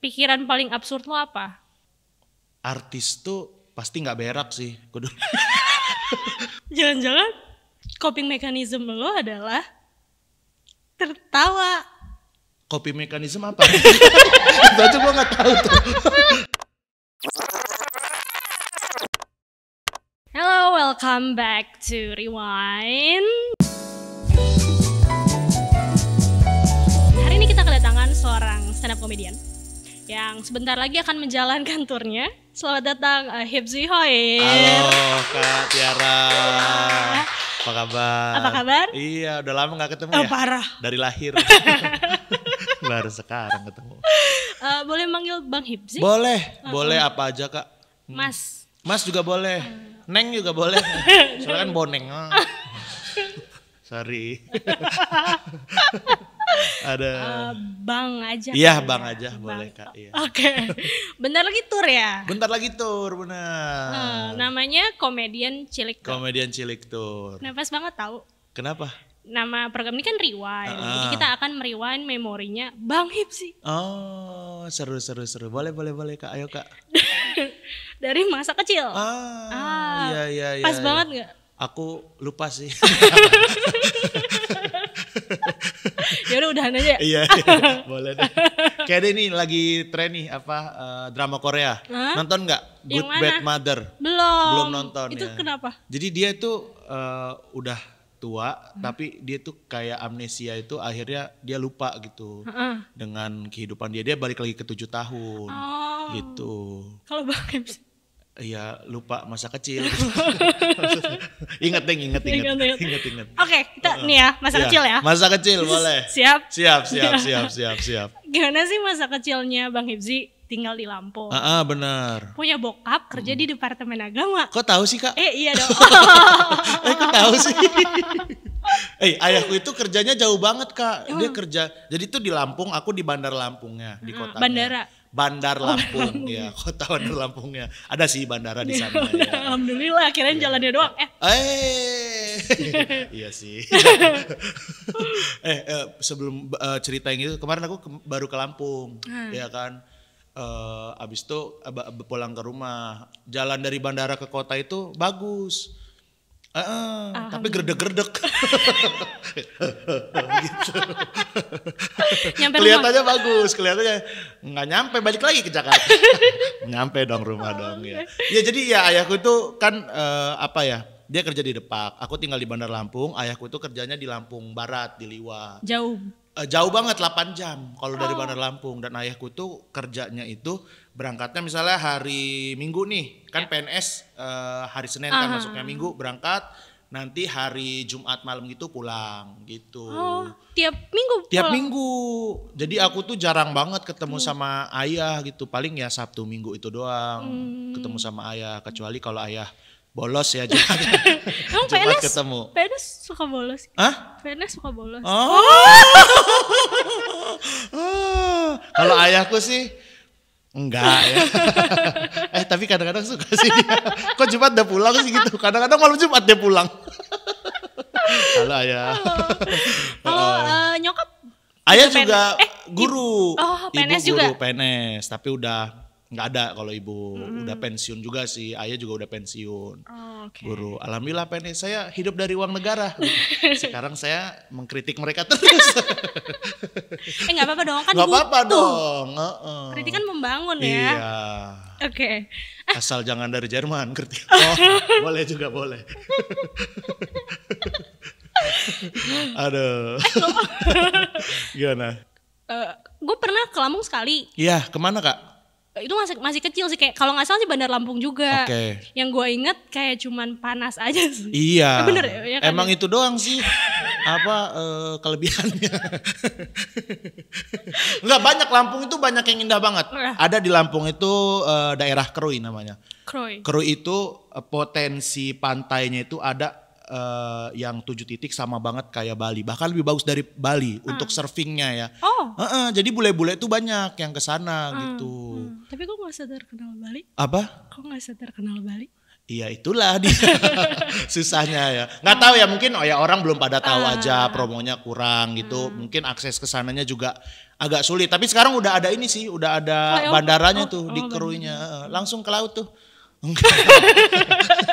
pikiran paling absurd lo apa? Artis tuh pasti nggak berak sih. Jangan-jangan coping mechanism lo adalah tertawa. Coping mechanism apa? Itu aja gue gak tau tuh. Hello, welcome back to Rewind. Hari ini kita kedatangan seorang stand up comedian yang sebentar lagi akan menjalankan turnya. Selamat datang uh, eh, Hibzi Hoir. Halo Kak Tiara. Apa kabar? Apa kabar? Iya, udah lama gak ketemu oh, ya. Parah. Dari lahir. Baru sekarang ketemu. Uh, boleh manggil Bang Hipzi? Oh, boleh, boleh apa aja Kak. Hmm. Mas. Mas juga boleh. Uh. Neng juga boleh. Soalnya kan boneng. Sorry. ada uh, bang aja iya kan bang ya. aja bang. boleh kak iya. oke okay. bentar lagi tour ya bentar lagi tour benar uh, namanya komedian cilik komedian cilik tur nafas banget tahu kenapa nama program ini kan rewind uh, uh. jadi ah. kita akan merewind memorinya bang Hipsi oh seru seru seru boleh boleh boleh kak ayo kak dari masa kecil ah, ah iya, iya, iya, pas iya. banget nggak aku lupa sih ya udah udahan aja. Ya. Iya, iya, boleh deh. Kayak deh nih lagi tren nih apa uh, drama Korea. Hah? Nonton nggak Good mana? Bad Mother? Belum. Belum nonton Itu ya. kenapa? Jadi dia tuh eh, uh, udah tua hmm. tapi dia tuh kayak amnesia itu akhirnya dia lupa gitu -uh. dengan kehidupan dia dia balik lagi ke tujuh tahun oh. gitu kalau bang Iya lupa masa kecil. ingat deh, ingat, ingat, ingat, ingat. Oke, kita uh, nih ya masa iya, kecil ya. Masa kecil boleh. siap. Siap, siap, iya. siap, siap, siap. Gimana sih masa kecilnya Bang Hibzi tinggal di Lampung? Ah, uh, benar. Punya bokap kerja hmm. di Departemen Agama. Kok tahu sih kak? Eh iya dong. eh kok tahu sih? Eh hey, ayahku itu kerjanya jauh banget kak. Dia kerja, jadi tuh di Lampung, aku di Bandar Lampungnya di kota. Bandara. Bandar oh, Lampung, ya. Bandar Lampung. ya kota Bandar Lampungnya. Ada sih bandara di ya, sana. ya. Alhamdulillah, akhirnya ya. jalannya doang. Eh, eh. iya sih. eh, eh sebelum eh, cerita yang itu kemarin aku ke, baru ke Lampung, hmm. ya kan. Eh, abis itu eh, pulang ke rumah, jalan dari bandara ke kota itu bagus Ah, tapi gerdek-gerdek. gitu. kelihatannya bagus, kelihatannya nggak nyampe balik lagi ke Jakarta. nyampe dong rumah oh, dong ya. Ya jadi ya ayahku itu kan uh, apa ya? Dia kerja di Depak, aku tinggal di Bandar Lampung, ayahku itu kerjanya di Lampung Barat, di Liwa. Jauh. Uh, jauh banget 8 jam kalau oh. dari Bandar Lampung dan ayahku tuh kerjanya itu berangkatnya misalnya hari Minggu nih, kan ya. PNS uh, eh, hari Senin kan masuknya Minggu berangkat, nanti hari Jumat malam gitu pulang gitu. Oh, tiap minggu. Tiap minggu. Jadi aku tuh jarang banget ketemu hmm. sama ayah gitu. Paling ya Sabtu Minggu itu doang hmm. ketemu sama ayah kecuali kalau ayah bolos ya Jumat. Emang Jumat PNS, ketemu. PNS suka bolos. Hah? PNS suka bolos. oh. oh. Ah. kalau ayahku sih Enggak ya. eh tapi kadang-kadang suka sih Kok Jumat udah pulang sih gitu. Kadang-kadang malam Jumat dia pulang. Halo ayah. Halo, Halo uh, nyokap. Ayah juga juga Eh, guru. Oh, PNS Ibu juga. guru PNS, tapi udah nggak ada kalau ibu mm. udah pensiun juga sih ayah juga udah pensiun oh, okay. guru alhamdulillah pendek saya hidup dari uang negara sekarang saya mengkritik mereka terus eh nggak apa-apa dong kan nggak apa-apa dong uh-uh. kritikan membangun ya iya oke okay. Ah. asal jangan dari Jerman kritik oh boleh juga boleh aduh gimana uh, eh, gue pernah ke Lampung sekali iya kemana kak itu masih masih kecil sih kayak kalau nggak salah sih Bandar Lampung juga. Okay. Yang gue inget kayak cuman panas aja sih. Iya. Eh, bener ya iya kan? Emang itu doang sih apa uh, kelebihannya. nggak banyak Lampung itu banyak yang indah banget. Iya. Ada di Lampung itu uh, daerah Kerui namanya. Kerui Kerui itu uh, potensi pantainya itu ada uh, yang tujuh titik sama banget kayak Bali. Bahkan lebih bagus dari Bali hmm. untuk surfingnya ya. Oh. Uh -uh, jadi bule-bule itu banyak yang ke sana hmm. gitu. Hmm. Tapi kok gak sadar kenal Bali? Apa? Kok gak sadar kenal Bali? Iya itulah dia susahnya ya. Nggak tahu ya mungkin oh ya orang belum pada tahu ah. aja promonya kurang gitu. Hmm. Mungkin akses ke sananya juga agak sulit. Tapi sekarang udah ada ini sih, udah ada oh, ya, oh. bandaranya oh, tuh oh, di keruinya. Langsung ke laut tuh.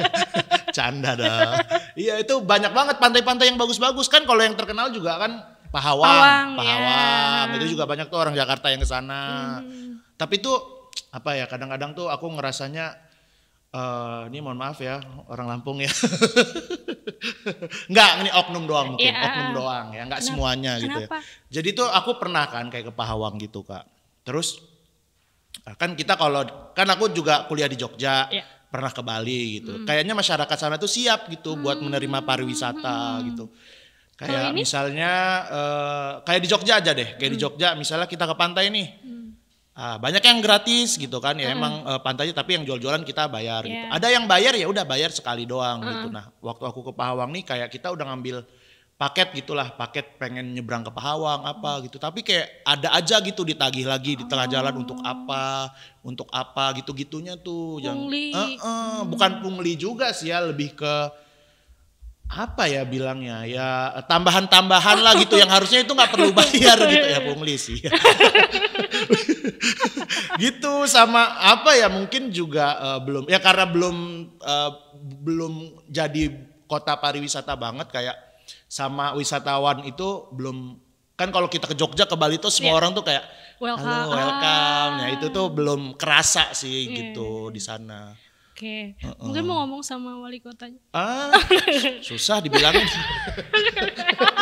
Canda dah. Iya itu banyak banget pantai-pantai yang bagus-bagus kan kalau yang terkenal juga kan Pahawang, Pahawang, ya. Pahawang. Ya. itu juga banyak tuh orang Jakarta yang ke sana. Hmm. Tapi itu apa ya kadang-kadang tuh aku ngerasanya uh, ini mohon maaf ya orang Lampung ya. Enggak, ini oknum doang mungkin, ya. oknum doang ya, enggak semuanya Kenapa? gitu ya. Jadi tuh aku pernah kan kayak ke Pahawang gitu, Kak. Terus kan kita kalau kan aku juga kuliah di Jogja. Ya pernah ke Bali gitu. Hmm. Kayaknya masyarakat sana tuh siap gitu hmm. buat menerima pariwisata hmm. gitu. Kayak ini? misalnya uh, kayak di Jogja aja deh, kayak hmm. di Jogja misalnya kita ke pantai nih. Hmm. Ah, banyak yang gratis gitu kan ya hmm. emang uh, pantainya tapi yang jual-jualan kita bayar gitu. yeah. gitu. Ada yang bayar ya udah bayar sekali doang gitu. hmm. gitu. Nah, waktu aku ke Pahawang nih kayak kita udah ngambil paket gitulah paket pengen nyebrang ke Pahawang apa gitu tapi kayak ada aja gitu ditagih lagi di tengah jalan untuk apa untuk apa gitu gitunya tuh pungli. yang uh, uh, bukan pungli juga sih ya lebih ke apa ya bilangnya ya tambahan-tambahan lah gitu yang harusnya itu nggak perlu bayar gitu ya pungli sih gitu sama apa ya mungkin juga uh, belum ya karena belum uh, belum jadi kota pariwisata banget kayak sama wisatawan itu belum kan kalau kita ke Jogja ke Bali tuh semua yeah. orang tuh kayak welcome, Halo, welcome. Ah. Ya itu tuh ah. belum kerasa sih yeah. gitu iya, iya. di sana. Oke, okay. mungkin mau ngomong sama wali kotanya. Ah, susah dibilangin.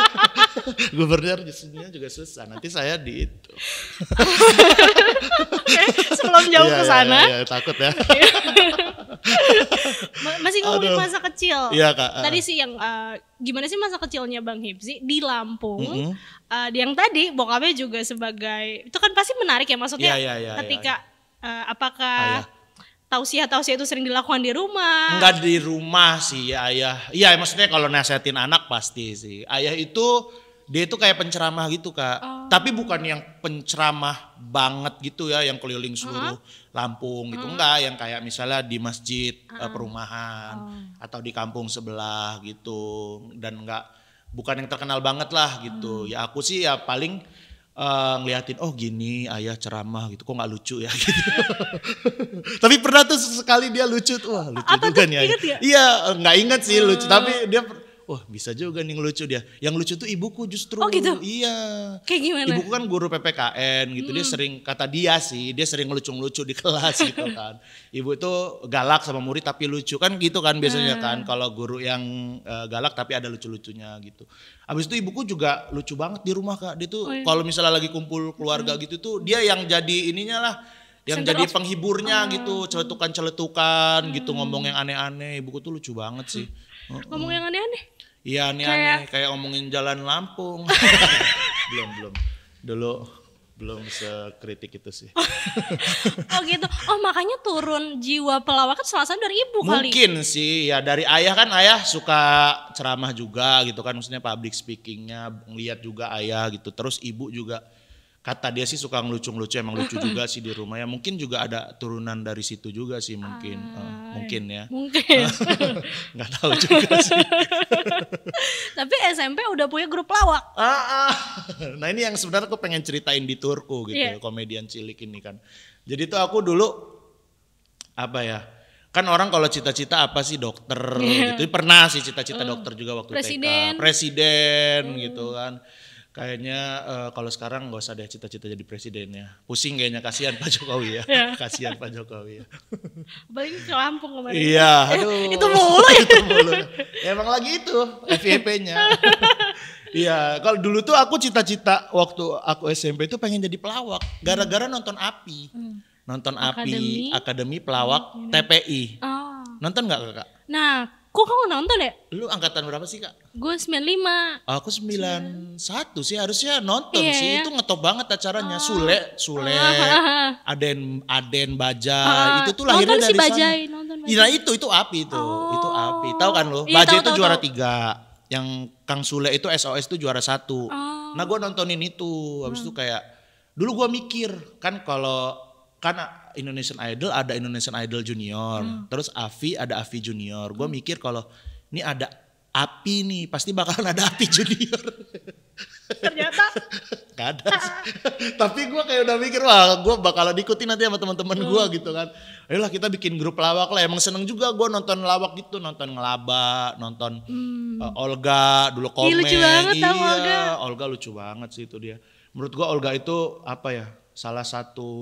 Gubernur justru juga susah. Nanti saya di itu. okay, eh, sebelum jauh ya, ke iya, iya, sana. Ya, ya, ya, takut ya. Masih ngomongin Aduh. masa kecil. Iya, Kak. Tadi sih yang uh, gimana sih masa kecilnya Bang Hipsi di Lampung? Mm -hmm. uh, yang tadi bokapnya juga sebagai itu kan pasti menarik ya maksudnya ya, ya, ya, ketika ya, ya. Uh, apakah ya. tausiah-tausiah itu sering dilakukan di rumah? Enggak di rumah sih ayah. Iya maksudnya kalau nasehatin anak pasti sih. Ayah itu dia itu kayak penceramah gitu kak oh. tapi bukan yang penceramah banget gitu ya yang keliling seluruh uh -huh. Lampung gitu uh -huh. enggak yang kayak misalnya di masjid uh eh, -huh. perumahan oh. atau di kampung sebelah gitu dan enggak bukan yang terkenal banget lah gitu -huh. ya aku sih ya paling uh, ngeliatin oh gini ayah ceramah gitu kok nggak lucu ya gitu tapi pernah tuh sekali dia lucu tuh wah lucu Apa juga nih ya? ya? iya nggak inget sih lucu mm. tapi dia wah bisa juga nih lucu dia. Yang lucu tuh ibuku justru. Oh gitu? Iya. Kayak gimana? Ibuku kan guru PPKN gitu, hmm. dia sering, kata dia sih, dia sering ngelucu lucu di kelas gitu kan. Ibu itu galak sama murid tapi lucu, kan gitu kan biasanya hmm. kan. Kalau guru yang uh, galak tapi ada lucu-lucunya gitu. Abis itu ibuku juga lucu banget di rumah kak. Dia tuh oh, iya. kalau misalnya lagi kumpul keluarga hmm. gitu tuh dia yang jadi ininya lah yang Center jadi of... penghiburnya oh. gitu, celetukan-celetukan gitu, hmm. gitu ngomong yang aneh-aneh. Ibuku tuh lucu banget sih. Ngomong yang aneh-aneh. Iya aneh-aneh kayak... kayak omongin jalan Lampung. belum belum. Dulu belum sekritik itu sih. Oh. oh gitu. Oh makanya turun jiwa pelawak kan salah satu dari ibu Mungkin kali. Mungkin sih ya dari ayah kan ayah suka ceramah juga gitu kan maksudnya public speakingnya ngeliat juga ayah gitu. Terus ibu juga kata dia sih suka ngelucu-ngelucu emang lucu juga sih di rumah ya mungkin juga ada turunan dari situ juga sih mungkin uh, uh, mungkin ya mungkin nggak tahu juga sih tapi SMP udah punya grup lawak ah, ah. nah ini yang sebenarnya aku pengen ceritain di turku gitu yeah. ya, komedian cilik ini kan jadi tuh aku dulu apa ya kan orang kalau cita-cita apa sih dokter yeah. gitu pernah sih cita-cita uh, dokter juga waktu presiden. TK presiden hmm. gitu kan Kayaknya uh, kalau sekarang nggak usah deh cita-cita jadi presiden ya. Pusing kayaknya kasihan Pak Jokowi ya. ya. kasihan Pak Jokowi ya. Balik ke Lampung kemarin. Iya, eh, aduh. itu mulu ya? itu mulu. Ya, emang lagi itu FYP-nya. Iya, kalau dulu tuh aku cita-cita waktu aku SMP tuh pengen jadi pelawak gara-gara nonton api. Hmm. Nonton api Akademi, Pelawak TPI. Oh. Nonton nggak Kakak? Nah, Kok kamu nonton ya? Lu angkatan berapa sih kak? Gue 95 ah, Aku 91 sih harusnya nonton iya, sih iya. Itu ngetop banget acaranya oh. Sule, Sule, oh. Aden, Aden Bajai oh. Ah, itu tuh lahirnya nonton dari si Bajai, sana nonton Bajai. Nah itu, itu api itu oh. Itu api, tahu kan lo? Iya, itu juara tahu. tiga Yang Kang Sule itu SOS itu juara satu oh. Nah gue nontonin itu Habis hmm. itu kayak Dulu gue mikir kan kalau kan Indonesian Idol ada Indonesian Idol Junior, hmm. terus Avi ada Avi Junior. Gue hmm. mikir kalau ini ada api nih, pasti bakalan ada api Junior. Ternyata nggak ada. Tapi gue kayak udah mikir wah gue bakalan diikuti nanti sama teman-teman hmm. gue gitu kan. Ayolah kita bikin grup lawak lah. Emang seneng juga gue nonton lawak gitu, nonton ngelaba, nonton hmm. uh, Olga dulu komen. Ih, lucu banget iya, Olga. Olga lucu banget sih itu dia. Menurut gue Olga itu apa ya? Salah satu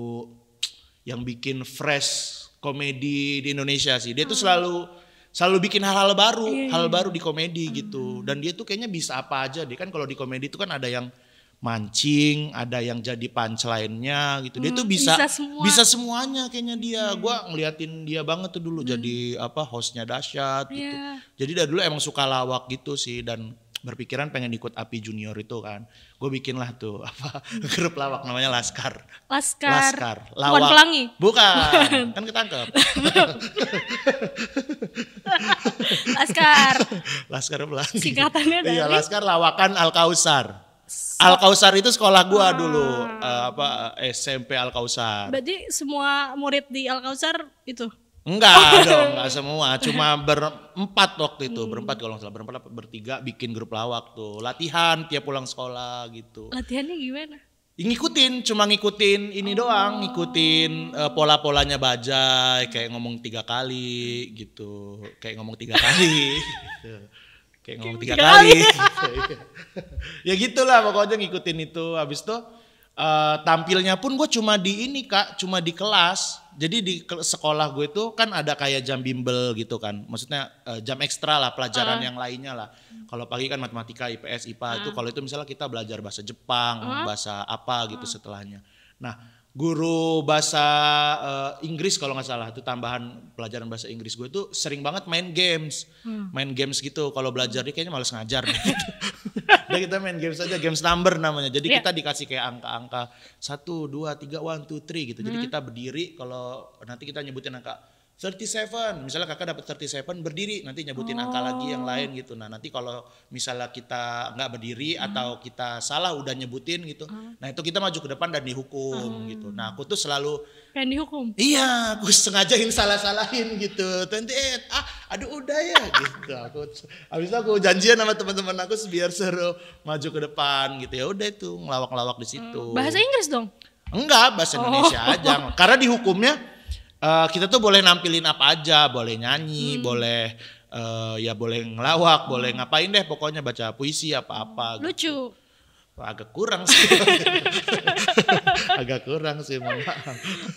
yang bikin fresh komedi di Indonesia sih. Dia tuh selalu selalu bikin hal-hal baru, yeah. Iya. hal baru di komedi hmm. gitu. Dan dia tuh kayaknya bisa apa aja deh kan kalau di komedi itu kan ada yang mancing, ada yang jadi punchline-nya gitu. Dia hmm, tuh bisa bisa, semua. bisa semuanya kayaknya dia. Hmm. Gua ngeliatin dia banget tuh dulu hmm. jadi apa hostnya dahsyat yeah. gitu. Iya. Jadi dari dulu emang suka lawak gitu sih dan berpikiran pengen ikut api junior itu kan gue bikin lah tuh apa grup lawak namanya laskar laskar laskar lawak bukan pelangi bukan kan ketangkep laskar laskar pelangi singkatannya dari iya laskar lawakan al kausar Al Kausar itu sekolah gua ah. dulu uh, apa eh, SMP Al Kausar. Berarti semua murid di Al Kausar itu Enggak oh. dong, enggak semua. Cuma berempat waktu itu, hmm. berempat kalau nggak salah, berempat bertiga bikin grup lawak tuh. Latihan tiap pulang sekolah gitu. Latihannya gimana? ngikutin, cuma ngikutin ini oh. doang, ngikutin uh, pola-polanya bajai, kayak ngomong tiga kali gitu, kayak ngomong tiga kali. gitu. Kayak ngomong tiga, tiga kali. kali. Gitu, gitu. ya gitulah pokoknya ngikutin itu. Habis itu uh, tampilnya pun gue cuma di ini kak, cuma di kelas jadi di sekolah gue itu kan ada kayak jam bimbel gitu kan. Maksudnya uh, jam ekstra lah pelajaran uh. yang lainnya lah. Kalau pagi kan matematika, IPS, IPA uh. itu ah. kalau itu misalnya kita belajar bahasa Jepang, uh. bahasa apa gitu uh. setelahnya. Nah, guru bahasa uh, Inggris kalau nggak salah itu tambahan pelajaran bahasa Inggris gue tuh sering banget main games hmm. main games gitu kalau belajar dia kayaknya males ngajar gitu. Nah kita main games aja games number namanya jadi yeah. kita dikasih kayak angka-angka satu dua tiga one two three gitu hmm. jadi kita berdiri kalau nanti kita nyebutin angka 37 misalnya kakak dapat 37 berdiri nanti nyebutin oh. angka lagi yang lain oh. gitu nah nanti kalau misalnya kita nggak berdiri hmm. atau kita salah udah nyebutin gitu hmm. nah itu kita maju ke depan dan dihukum hmm. gitu nah aku tuh selalu pengen dihukum iya aku sengajain salah-salahin gitu nanti eh ah aduh udah ya gitu aku habis itu aku janjian sama teman-teman aku biar seru maju ke depan gitu ya udah itu ngelawak-ngelawak di situ hmm. bahasa Inggris dong enggak bahasa oh. Indonesia aja karena dihukumnya Eh, kita tuh boleh nampilin apa aja, boleh nyanyi, hmm. boleh uh, ya boleh ngelawak, hmm. boleh ngapain deh pokoknya baca puisi apa-apa. Hmm. Gitu. Lucu. Gitu. Wah, agak kurang sih. agak kurang sih, mohon maaf.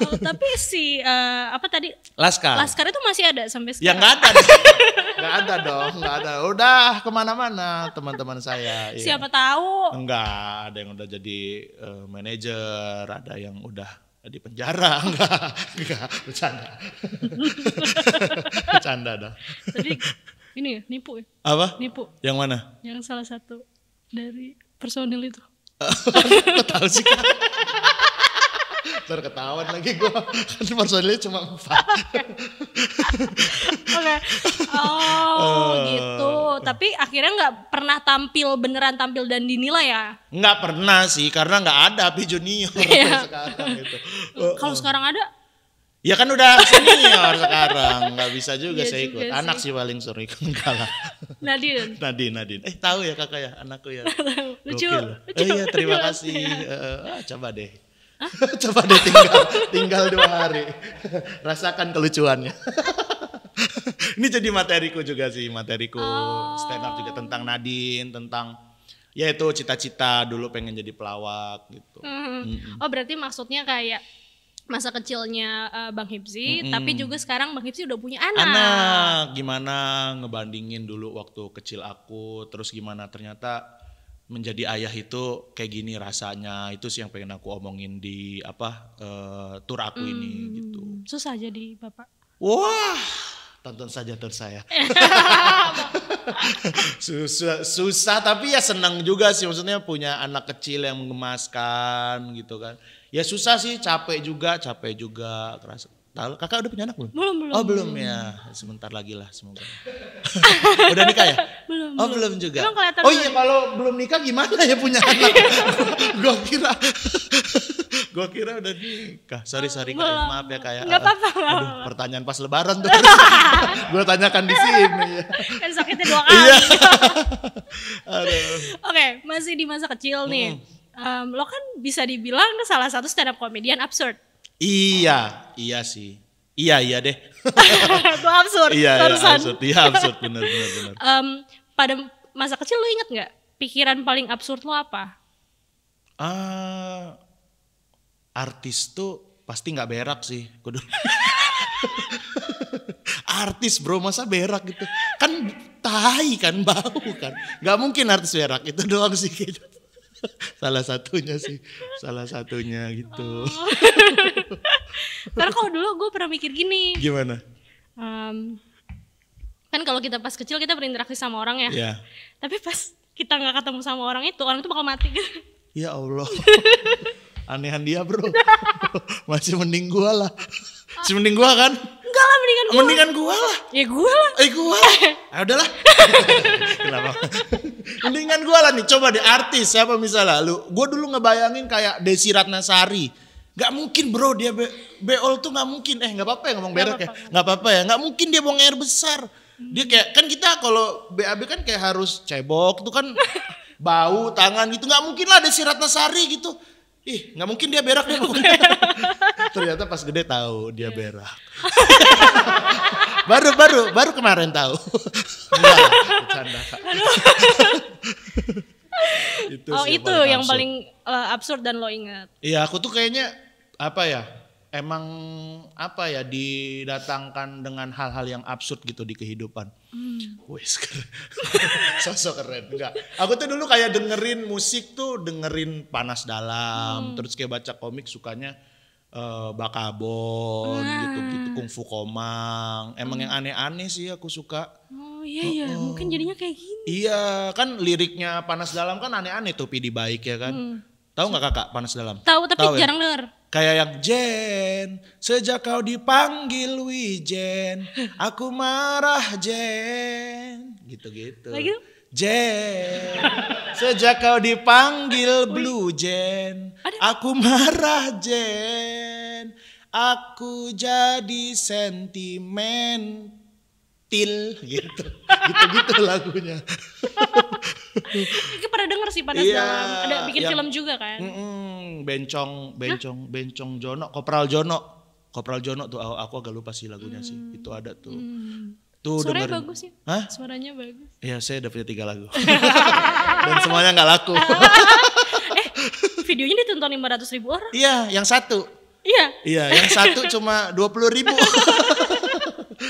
Oh, tapi si uh, apa tadi? Laskar. Laskar itu masih ada sampai ya, sekarang. Ya nggak ada. nggak ada dong, nggak ada. Udah kemana-mana teman-teman saya. Iya. Siapa ya. tahu? Enggak, ada yang udah jadi uh, manajer, ada yang udah di penjara enggak enggak bercanda bercanda dah tadi ini ya nipu ya apa nipu yang mana yang salah satu dari personil itu total sih kan Ntar ketahuan lagi gue. Kan personilnya cuma empat. Oke. Okay. Oh uh, gitu. Tapi akhirnya nggak pernah tampil beneran tampil dan dinilai ya? Nggak pernah sih karena nggak ada api junior yeah. sekarang itu. Uh, eh, Kalau uh. sekarang ada? Ya kan udah senior sekarang, Gak bisa juga iya saya ikut. Juga Anak sih. paling suruh ikut kalah. Nadine. Nadine, Nadine. Eh tahu ya kakak ya, anakku ya. lucu. lucu. Oh iya terima kasih. Uh, coba deh. Coba deh tinggal, tinggal dua hari. Rasakan kelucuannya. Ini jadi materiku juga sih, materiku oh. stand up juga tentang Nadine, tentang ya itu cita-cita dulu pengen jadi pelawak gitu. Mm -hmm. Mm -hmm. Oh berarti maksudnya kayak masa kecilnya uh, Bang Hipsi mm -hmm. tapi juga sekarang Bang Hipsi udah punya anak. Anak, gimana ngebandingin dulu waktu kecil aku, terus gimana ternyata menjadi ayah itu kayak gini rasanya itu sih yang pengen aku omongin di apa uh, tur aku hmm, ini gitu susah jadi bapak wah tonton saja tur saya susah susah tapi ya senang juga sih maksudnya punya anak kecil yang mengemaskan gitu kan ya susah sih capek juga capek juga keras Tahu kakak udah punya anak belum? Belum, belum. Oh, belum, belum. ya. Sebentar lagi lah semoga. udah nikah ya? Belum. Oh, belum, juga. Belum Oh iya, kalau belum nikah gimana ya punya anak? gua kira gua kira udah nikah. Sorry, sorry Kak, maaf ya kayak. Ya. Gak apa-apa. Aduh, pertanyaan pas lebaran tuh. gua tanyakan di sini ya. Kan sakitnya dua kali. Iya. Oke, okay, masih di masa kecil nih. Hmm. Um, lo kan bisa dibilang salah satu stand up komedian absurd Iya, iya sih. Iya, iya deh. Itu absurd. Iya, iya absurd. Iya, absurd benar benar benar. um, pada masa kecil lo inget nggak pikiran paling absurd lo apa? Uh, artis tuh pasti nggak berak sih. Kudu. artis bro masa berak gitu kan tai kan bau kan nggak mungkin artis berak itu doang sih gitu salah satunya sih salah satunya gitu oh. karena kalau dulu gue pernah mikir gini gimana um, kan kalau kita pas kecil kita berinteraksi sama orang ya yeah. tapi pas kita nggak ketemu sama orang itu orang itu bakal mati gitu ya Allah anehan dia bro masih mending gua lah masih mending gua kan enggak lah mendingan gua mendingan gua lah ya gua lah eh gua lah ya udahlah kenapa mendingan gua lah nih coba deh artis siapa misalnya lu gua dulu ngebayangin kayak Desi Ratnasari Gak mungkin bro dia be beol tuh gak mungkin. Eh gak apa-apa ya ngomong berek ya. Gak apa-apa ya. Gak mungkin dia buang air besar. Dia kayak kan kita kalau BAB kan kayak harus cebok tuh kan bau tangan gitu. Gak mungkin lah ada si Ratnasari gitu ih nggak mungkin dia berak deh ternyata pas gede tahu dia berak baru baru baru kemarin tahu bercanda itu oh itu yang paling eh, absurd dan lo ingat iya aku tuh kayaknya apa ya emang apa ya didatangkan dengan hal-hal yang absurd gitu di kehidupan. Hmm. Wes keren. Sosok keren. Enggak. Aku tuh dulu kayak dengerin musik tuh dengerin Panas Dalam, hmm. terus kayak baca komik sukanya uh, Bakabon ah. gitu gitu Kungfu Komang. Emang hmm. yang aneh-aneh sih aku suka. Oh iya iya, oh, mungkin jadinya kayak gini. Iya, kan liriknya Panas Dalam kan aneh-aneh tuh Pidi Baik ya kan. Hmm. Tahu nggak kakak Panas Dalam? Tahu tapi Tau, ya? jarang ya? denger. Kayak yang Jen, sejak kau dipanggil Wijen, aku marah Jen. Gitu-gitu. Lagi Jen, sejak kau dipanggil Blue Jen, aku marah Jen. Aku jadi sentimen til gitu gitu gitu lagunya pernah denger sih panas iya, yeah, dalam ada iya. bikin yang, film juga kan mm, mm, bencong bencong Hah? bencong Jono Kopral Jono Kopral Jono tuh aku agak lupa sih lagunya hmm. sih itu ada tuh hmm. Tuh, Suaranya dengerin. bagus ya. Hah? Suaranya bagus. Iya, saya udah punya tiga lagu. Dan semuanya nggak laku. eh, videonya ditonton lima ratus ribu orang. Iya, yang satu. Iya. Iya, yang satu cuma dua puluh ribu.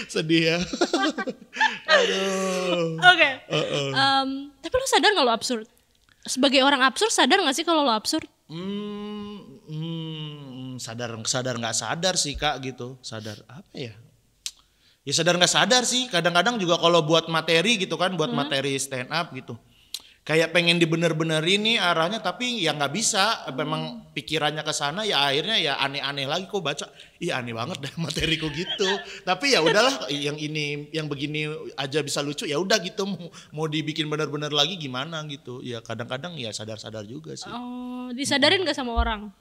Sedih ya. Aduh. Oke. Okay. Uh -uh. um, tapi lo sadar gak lo absurd? Sebagai orang absurd sadar gak sih kalau lo absurd? Hmm, hmm, sadar sadar nggak sadar sih kak gitu. Sadar apa ya? Ya sadar nggak sadar sih. Kadang-kadang juga kalau buat materi gitu kan, buat hmm. materi stand up gitu kayak pengen dibener bener ini arahnya tapi ya nggak bisa memang hmm. pikirannya ke sana ya akhirnya ya aneh-aneh lagi kok baca iya aneh banget deh materiku gitu tapi ya udahlah yang ini yang begini aja bisa lucu ya udah gitu mau, mau dibikin bener-bener lagi gimana gitu ya kadang-kadang ya sadar-sadar juga sih oh disadarin nggak sama orang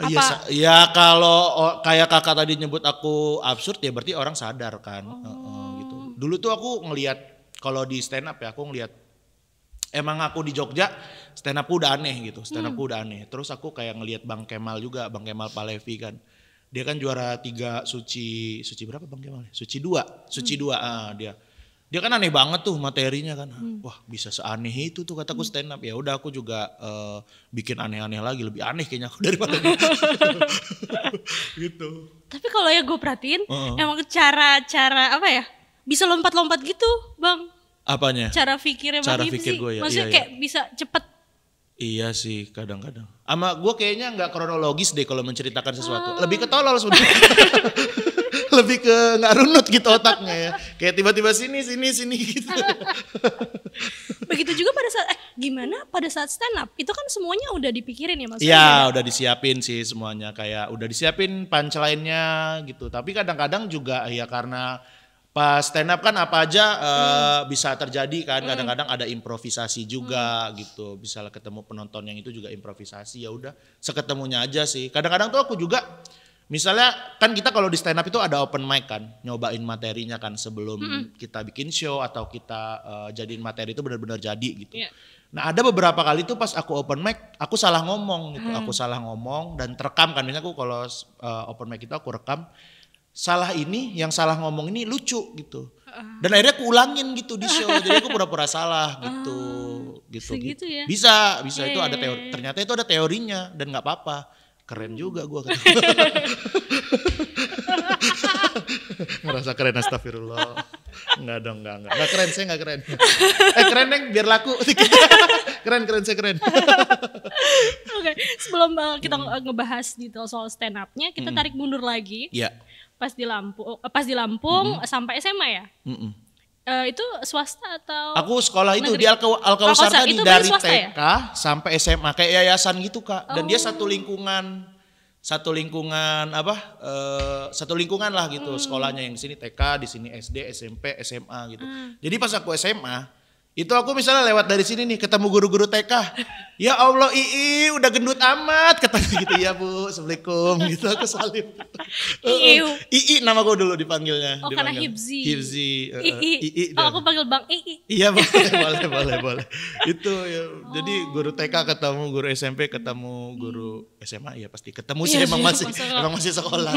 Iya, ya kalau oh, kayak kakak tadi nyebut aku absurd ya berarti orang sadar kan oh. uh, uh, gitu dulu tuh aku ngelihat kalau di stand up ya aku ngelihat emang aku di Jogja stand upku udah aneh gitu stand upku hmm. udah aneh terus aku kayak ngelihat Bang Kemal juga Bang Kemal Palevi kan dia kan juara tiga suci suci berapa Bang Kemal ya? suci dua suci hmm. dua ah, dia dia kan aneh banget tuh materinya kan hmm. wah bisa seaneh itu tuh kataku hmm. stand up ya udah aku juga uh, bikin aneh-aneh lagi lebih aneh kayaknya aku daripada gitu tapi kalau ya gue perhatiin uh -uh. emang cara cara apa ya bisa lompat-lompat gitu bang Apanya? Cara pikirnya Cara pikir gue ya. Maksudnya iya, kayak iya. bisa cepet. Iya sih kadang-kadang. Ama gue kayaknya nggak kronologis deh kalau menceritakan sesuatu. Uh. Lebih tolol sebenarnya. Lebih ke nggak runut gitu otaknya ya. Kayak tiba-tiba sini, sini, sini gitu. Begitu juga pada saat, eh gimana pada saat stand up? Itu kan semuanya udah dipikirin ya maksudnya? Iya udah disiapin sih semuanya. Kayak udah disiapin punchline-nya gitu. Tapi kadang-kadang juga ya karena pas stand up kan apa aja uh, hmm. bisa terjadi kan hmm. kadang-kadang ada improvisasi juga hmm. gitu bisa ketemu penonton yang itu juga improvisasi ya udah seketemunya aja sih kadang-kadang tuh aku juga misalnya kan kita kalau di stand up itu ada open mic kan nyobain materinya kan sebelum hmm. kita bikin show atau kita uh, jadiin materi itu benar-benar jadi gitu yeah. nah ada beberapa kali tuh pas aku open mic aku salah ngomong gitu hmm. aku salah ngomong dan terekam kan misalnya aku kalau uh, open mic itu aku rekam salah ini, yang salah ngomong ini lucu gitu. Dan akhirnya aku ulangin gitu di show, jadi aku pura-pura salah gitu, oh, gitu, gitu. Ya? Bisa, bisa yeah, itu ada iya, teori. Iya. Ternyata itu ada teorinya dan nggak apa-apa. Keren juga gue. merasa keren astagfirullah. nggak dong, nggak nggak nggak keren, saya nggak keren. Eh keren Neng, biar laku. keren, keren, saya keren. Oke, okay. sebelum eh, kita hmm. ngebahas detail soal stand up kita hmm. tarik mundur lagi. Iya. Yeah pas di Lampung eh, pas di Lampung mm-hmm. sampai SMA ya mm -mm. E, itu swasta atau aku sekolah itu negeri? di Alka Alkausar tadi dari TK ya? sampai SMA kayak yayasan gitu kak oh. dan dia satu oh. lingkungan satu lingkungan apa uh, satu lingkungan lah gitu hmm. sekolahnya yang di sini TK di sini SD SMP SMA gitu hmm. jadi pas aku SMA itu aku misalnya lewat dari sini nih ketemu guru-guru TK. Ya Allah Ii udah gendut amat kata gitu ya Bu. Assalamualaikum gitu aku salim. Ii. Eh, eh, Ii nama gue dulu dipanggilnya. Oh dipanggil. karena Hibzi. Hibzi. Eh, Ii. Ii. Oh aku panggil Bang Ii. Iya boleh boleh boleh boleh. Itu ya. Oh. jadi guru TK ketemu guru SMP ketemu guru SMA ya pasti ketemu iya sih ya, emang masih sekolah. emang masih sekolah.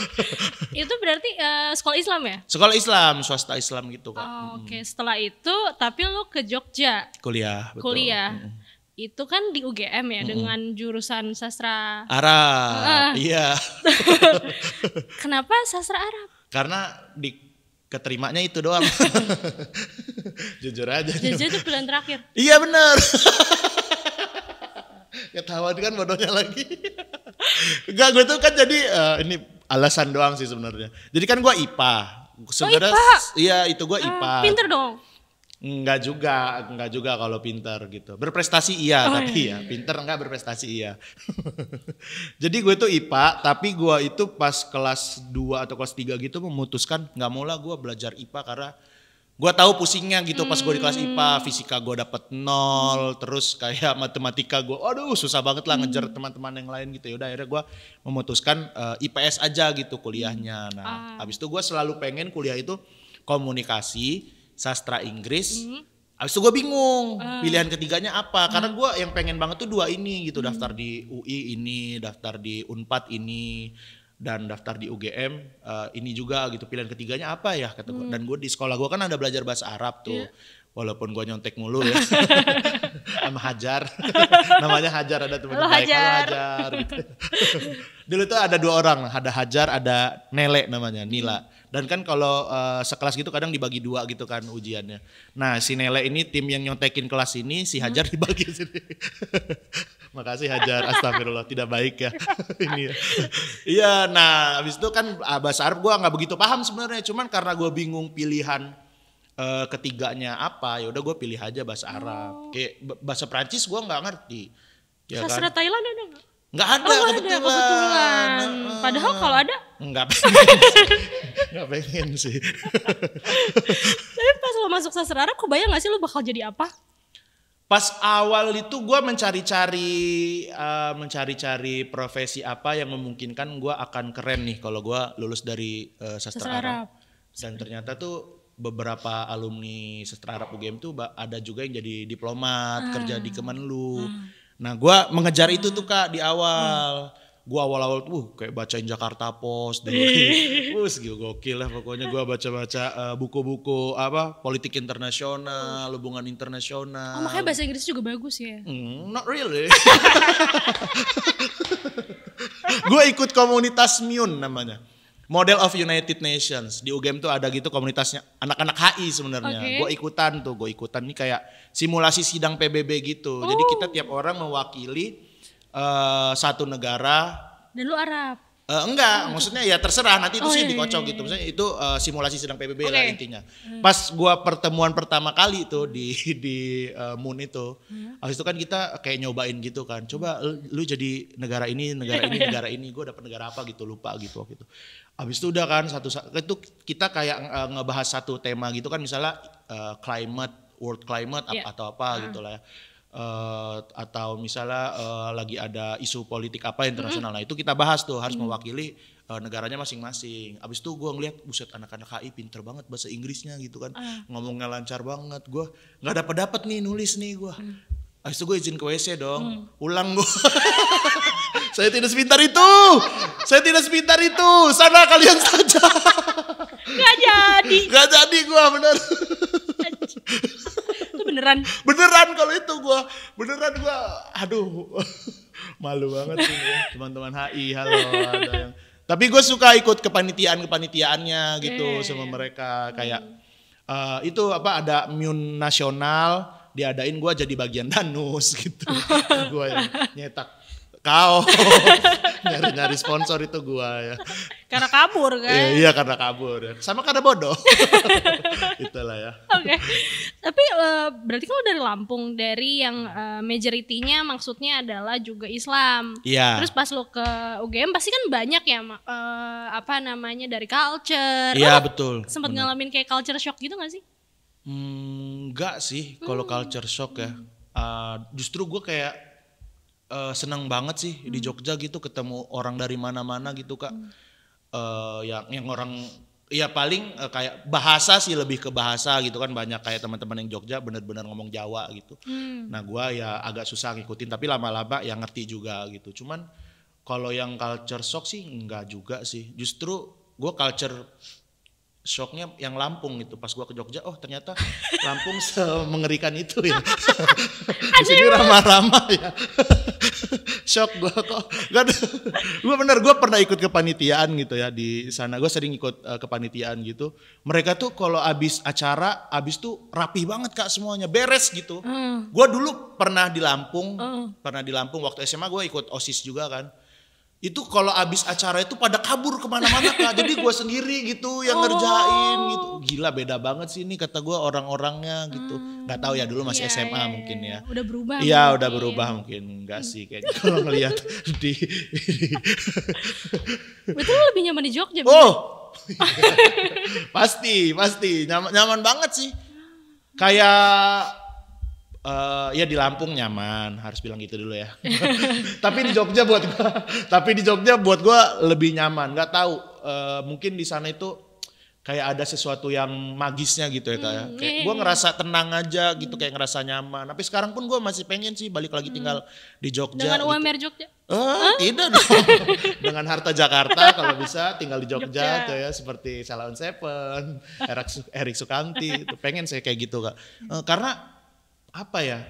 itu berarti uh, sekolah Islam ya? Sekolah Islam, swasta Islam gitu kan. Oh, Oke, okay. setelah itu tapi lu ke Jogja. Kuliah, betul. Kuliah. -hmm. Itu kan di UGM ya -hmm. dengan jurusan sastra Arab. Uh. Iya. Kenapa sastra Arab? Karena di keterimanya itu doang. Jujur aja. Jujur itu bulan terakhir. Iya benar tahu kan bodohnya lagi. Enggak, gue tuh kan jadi uh, ini alasan doang sih sebenarnya. Jadi kan gue IPA. Sebenarnya oh, iya itu gue ah, IPA. Uh, pinter dong. Enggak juga, enggak juga kalau pinter gitu. Berprestasi iya, oh, tapi iya. ya pinter enggak berprestasi iya. Jadi gue tuh IPA, tapi gue itu pas kelas 2 atau kelas 3 gitu memutuskan nggak mau lah gue belajar IPA karena gue tahu pusingnya gitu pas gue di kelas hmm. IPA fisika gue dapet nol hmm. terus kayak matematika gue aduh susah banget lah ngejar hmm. teman-teman yang lain gitu yaudah akhirnya gue memutuskan uh, eh, IPS aja gitu kuliahnya nah ah. abis itu gue selalu pengen kuliah itu komunikasi sastra Inggris abis itu gue bingung ah. pilihan ketiganya apa karena ah. gue yang pengen banget tuh dua ini gitu daftar di UI ini daftar di Unpad ini dan daftar di UGM uh, eh, ini juga gitu pilihan ketiganya apa ya kata gue hmm. dan gue di sekolah gue kan ada belajar bahasa Arab tuh yeah. walaupun gue nyontek mulu ya sama Hajar namanya Hajar ada teman baik Hajar, Halo, Hajar dulu tuh ada dua orang ada Hajar ada Nele namanya Nila hmm. dan kan kalau uh, sekelas gitu kadang dibagi dua gitu kan ujiannya nah si Nele ini tim yang nyontekin kelas ini si Hajar hmm. dibagi sendiri. Makasih Hajar. Astagfirullah, tidak baik ya. ini ya. Iya, nah habis itu kan ah, bahasa Arab gue nggak begitu paham sebenarnya. Cuman karena gue bingung pilihan uh, ketiganya apa, ya udah gue pilih aja bahasa Arab. Oh. Kayak bahasa Prancis gue nggak ngerti. Ya Sastra kan? Thailand ada nggak? Nggak ada, oh, kebetulan. ada kebetulan. Nah, Padahal kalau ada nggak pengen, nggak pengen sih. Tapi pas lo masuk sastra Arab, bayang gak sih lo bakal jadi apa? Pas awal itu gue mencari-cari, uh, mencari-cari profesi apa yang memungkinkan gue akan keren nih kalau gue lulus dari uh, sastra, Arab. Arab. Dan ternyata tuh beberapa alumni sastra Arab UGM tuh ada juga yang jadi diplomat, hmm. kerja di ah. Kemenlu. Hmm. Nah gue mengejar itu tuh kak di awal. Hmm gue awal-awal tuh uh, kayak bacain Jakarta Post dan terus gitu gokil lah pokoknya gue baca-baca uh, buku-buku apa politik internasional hubungan internasional oh, makanya bahasa Inggris juga bagus ya mm, not really gue ikut komunitas Mion namanya Model of United Nations di UGM tuh ada gitu komunitasnya anak-anak HI sebenarnya. Okay. Gue ikutan tuh, gue ikutan nih kayak simulasi sidang PBB gitu. Oh. Jadi kita tiap orang mewakili uh, satu negara. Dan lu Arab. Uh, enggak, oh, maksudnya ya terserah nanti itu oh, sih iya, iya dikocok iya. gitu. Iya. Maksudnya itu uh, simulasi sedang PBB okay. lah intinya. Hmm. Pas gua pertemuan pertama kali itu di di uh, Moon itu, hmm. habis itu kan kita kayak nyobain gitu kan. Coba lu jadi negara ini, negara ini, negara ini, gua dapat negara apa gitu, lupa gitu waktu itu. Habis itu udah kan satu itu kita kayak uh, ngebahas satu tema gitu kan misalnya uh, climate, world climate yeah. atau apa uh. Ah. gitu lah ya uh, atau misalnya uh, lagi ada isu politik apa internasional. Mm -hmm. Nah itu kita bahas tuh harus mm -hmm. mewakili uh, negaranya masing-masing. Abis itu gue ngeliat buset anak-anak HI pinter banget bahasa Inggrisnya gitu kan, uh. ngomongnya lancar banget. Gue nggak dapat dapat nih nulis nih gue. Mm. Abis itu gue izin ke WC dong, mm. ulang gue. Saya tidak sepintar itu, saya tidak sepintar itu. Sana kalian saja. Gak jadi. Gak jadi gue bener beneran. Beneran kalau itu gue, beneran gue, aduh malu banget sih teman-teman HI halo ada yang tapi gue suka ikut kepanitiaan kepanitiaannya gitu e, sama iya. mereka hmm. kayak uh, itu apa ada MUN nasional diadain gue jadi bagian danus gitu gue nyetak kau nyari nyari sponsor itu gue ya karena kabur iya, kan? iya, iya karena kabur. Sama karena bodoh. Itulah ya. Oke. Okay. Tapi uh, berarti kalau dari Lampung dari yang uh, eh, majoritinya maksudnya adalah juga Islam. Iya. Terus pas lo ke UGM pasti kan banyak ya uh, apa namanya dari culture. Iya, betul. Sempat ngalamin kayak culture shock gitu gak sih? Hmm, enggak sih kalau hmm. culture shock ya. Uh, justru gue kayak uh, senang banget sih hmm. di Jogja gitu ketemu orang dari mana-mana gitu kak. Hmm uh, yang yang orang ya paling uh, kayak bahasa sih lebih ke bahasa gitu kan banyak kayak teman-teman yang Jogja bener-bener ngomong Jawa gitu. Hmm. Nah gua ya agak susah ngikutin tapi lama-lama ya ngerti juga gitu. Cuman kalau yang culture shock sih enggak juga sih. Justru gue culture shocknya yang Lampung itu pas gua ke Jogja oh ternyata Lampung semengerikan itu ya di sini ramah-ramah ya shock gua kok gak gua bener gua pernah ikut kepanitiaan gitu ya di sana gua sering ikut uh, kepanitiaan gitu mereka tuh kalau abis acara abis tuh rapi banget kak semuanya beres gitu mm. gua dulu pernah di Lampung mm. pernah di Lampung waktu SMA gua ikut osis juga kan itu kalau abis acara itu pada kabur kemana-mana kak jadi gue sendiri gitu yang oh. ngerjain gitu gila beda banget sih ini kata gue orang-orangnya gitu hmm, nggak hmm. tahu ya dulu masih yeah, SMA yeah, iya, mungkin iya. ya udah berubah iya udah berubah mungkin enggak sih kayak gitu. kalau ngelihat di, di betul lebih nyaman di Jogja oh pasti pasti nyaman nyaman banget sih kayak Uh, ya di Lampung nyaman harus bilang gitu dulu ya tapi di Jogja buat gua tapi di Jogja buat gua lebih nyaman Gak tau uh, eh, mungkin di sana itu kayak ada sesuatu yang magisnya gitu ya kayak, ya. hmm, kayak iya, gue iya. ngerasa tenang aja gitu hmm. kayak ngerasa nyaman tapi sekarang pun gue masih pengen sih balik lagi hmm. tinggal hmm. di Jogja dengan UMR gitu. Jogja eh, huh? tidak dong dengan harta Jakarta kalau bisa tinggal di Jogja, Jogja. tuh ya seperti Salon Seven Erik Sukanti pengen saya kayak gitu kak eh, karena apa ya?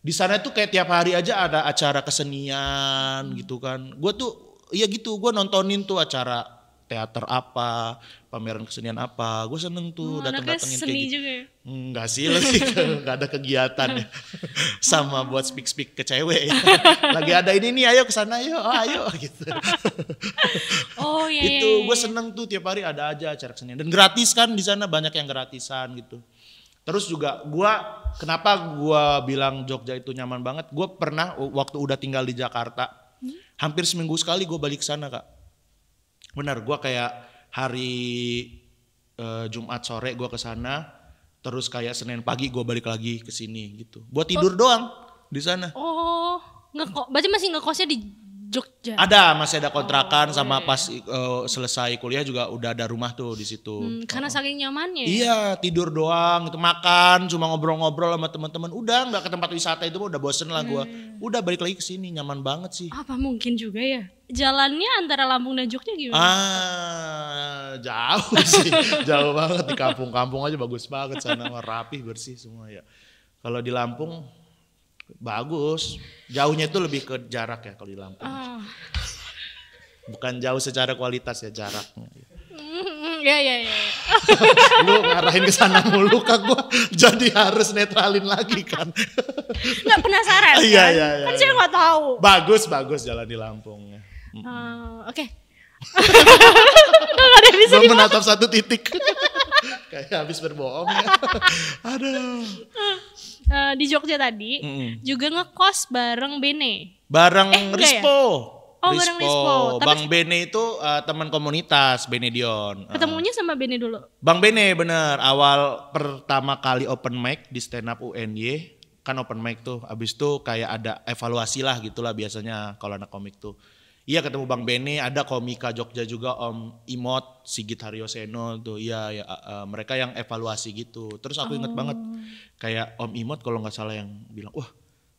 Di sana itu kayak tiap hari aja ada acara kesenian hmm. gitu kan. Gue tuh ya gitu, gue nontonin tuh acara teater apa, pameran kesenian apa. Gue seneng tuh oh, datang seni kayak gitu. Juga ya? sih, lebih ke ada kegiatan ya. Sama buat speak-speak ke cewek ya. Lagi ada ini nih, ayo kesana yuk oh, ayo gitu. oh iya. Itu iya, iya, iya. gue seneng tuh tiap hari ada aja acara kesenian dan gratis kan di sana banyak yang gratisan gitu. Terus juga gue kenapa gue bilang Jogja itu nyaman banget? Gue pernah waktu udah tinggal di Jakarta, hmm? hampir seminggu sekali gue balik sana kak. Benar, gue kayak hari uh, Jumat sore gue ke sana, terus kayak Senin pagi gue balik lagi ke sini gitu. Buat tidur oh. doang di sana. Oh, ngekos, berarti masih ngekosnya di Jogja. Ada, masih ada oh, kontrakan oh, okay. sama iya, pas uh, selesai kuliah juga udah ada rumah tuh di situ. Hmm, karena oh. saking nyamannya. Ya? Iya, tidur doang, itu makan, cuma ngobrol-ngobrol sama teman-teman. Udah nggak ke tempat wisata itu udah bosen lah gue Hmm. Udah balik lagi ke sini, nyaman banget sih. Apa mungkin juga ya? Jalannya antara Lampung dan Jogja gimana? Ah, jauh sih. jauh banget di kampung-kampung aja bagus banget sana rapih bersih semua ya. Kalau di Lampung Bagus. Jauhnya itu lebih ke jarak ya kalau di Lampung. Oh. Bukan jauh secara kualitas ya jaraknya. Ya ya ya. lu ngarahin ke sana mulu kak gua jadi harus netralin lagi kan. Enggak penasaran. Iya iya iya. Kan, iya, kan iya, saya iya. nggak tahu. Bagus bagus jalan di Lampung. Uh, Oke. Okay. Gak ada bisa menatap satu titik kayak habis berbohong ya. Aduh. Uh, di Jogja tadi mm -hmm. juga ngekos bareng Bene. Bareng eh, ya? Rispo. Ya? Oh, Rispo. bareng Rispo. Tapi, Bang Bene itu uh, teman komunitas Bene Dion. Eh. Ketemunya sama Bene dulu. Bang Bene bener awal pertama kali open mic di stand up UNY kan open mic tuh. Abis tuh kayak ada evaluasi lah gitulah biasanya kalau anak komik tuh Iya ketemu Bang Bene, ada komika Jogja juga Om Imot, Sigit Haryoseno tuh. Iya ya, uh, mereka yang evaluasi gitu. Terus aku inget oh. banget kayak Om Imot kalau nggak salah yang bilang, "Wah,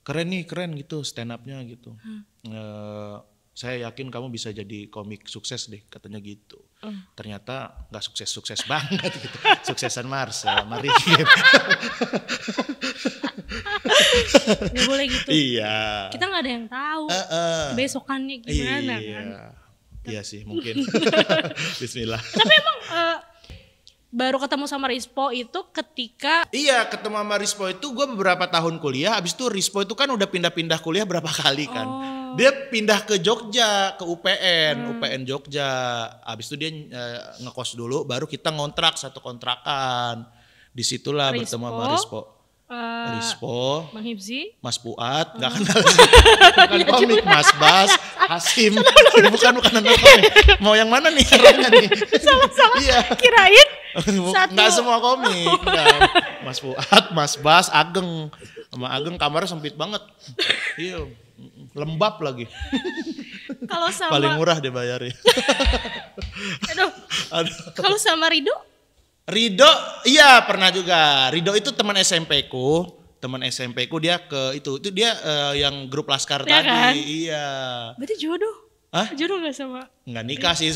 keren nih, keren gitu stand up gitu." Hmm. Uh, saya yakin kamu bisa jadi komik sukses deh katanya gitu oh. ternyata nggak sukses sukses banget gitu suksesan Mars, mari Gak boleh gitu. Iya. Kita nggak ada yang tahu uh, uh. besokannya gimana iya. kan. Iya sih mungkin. Bismillah. Tapi emang uh, baru ketemu sama Rispo itu ketika Iya, ketemu sama Rispo itu gue beberapa tahun kuliah, abis itu Rispo itu kan udah pindah-pindah kuliah berapa kali kan. Oh. Dia pindah ke Jogja, ke UPN, hmm. UPN Jogja. abis itu dia e, ngekos dulu baru kita ngontrak satu kontrakan. Disitulah Rispo. bertemu sama Rispo Rispo, Bang Hibzi, Mas Puat, nggak oh. kenal bukan komik, Mas Bas, Hasim, bukan bukan anak komik. Mau yang mana nih? nih? Sama-sama. iya. Kirain satu. Nggak semua komik. Enggak. Oh. Mas Puat, Mas Bas, Ageng. Sama Ageng kamarnya sempit banget. Iya. Lembab lagi. Kalau sama paling murah dibayarnya. Aduh. Aduh. Kalau sama Rido? Rido, iya pernah juga. Rido itu teman SMP ku teman SMP ku dia ke itu itu dia uh, yang grup laskar ya tadi kan? iya berarti jodoh Hah? jodoh gak sama nggak nikah sih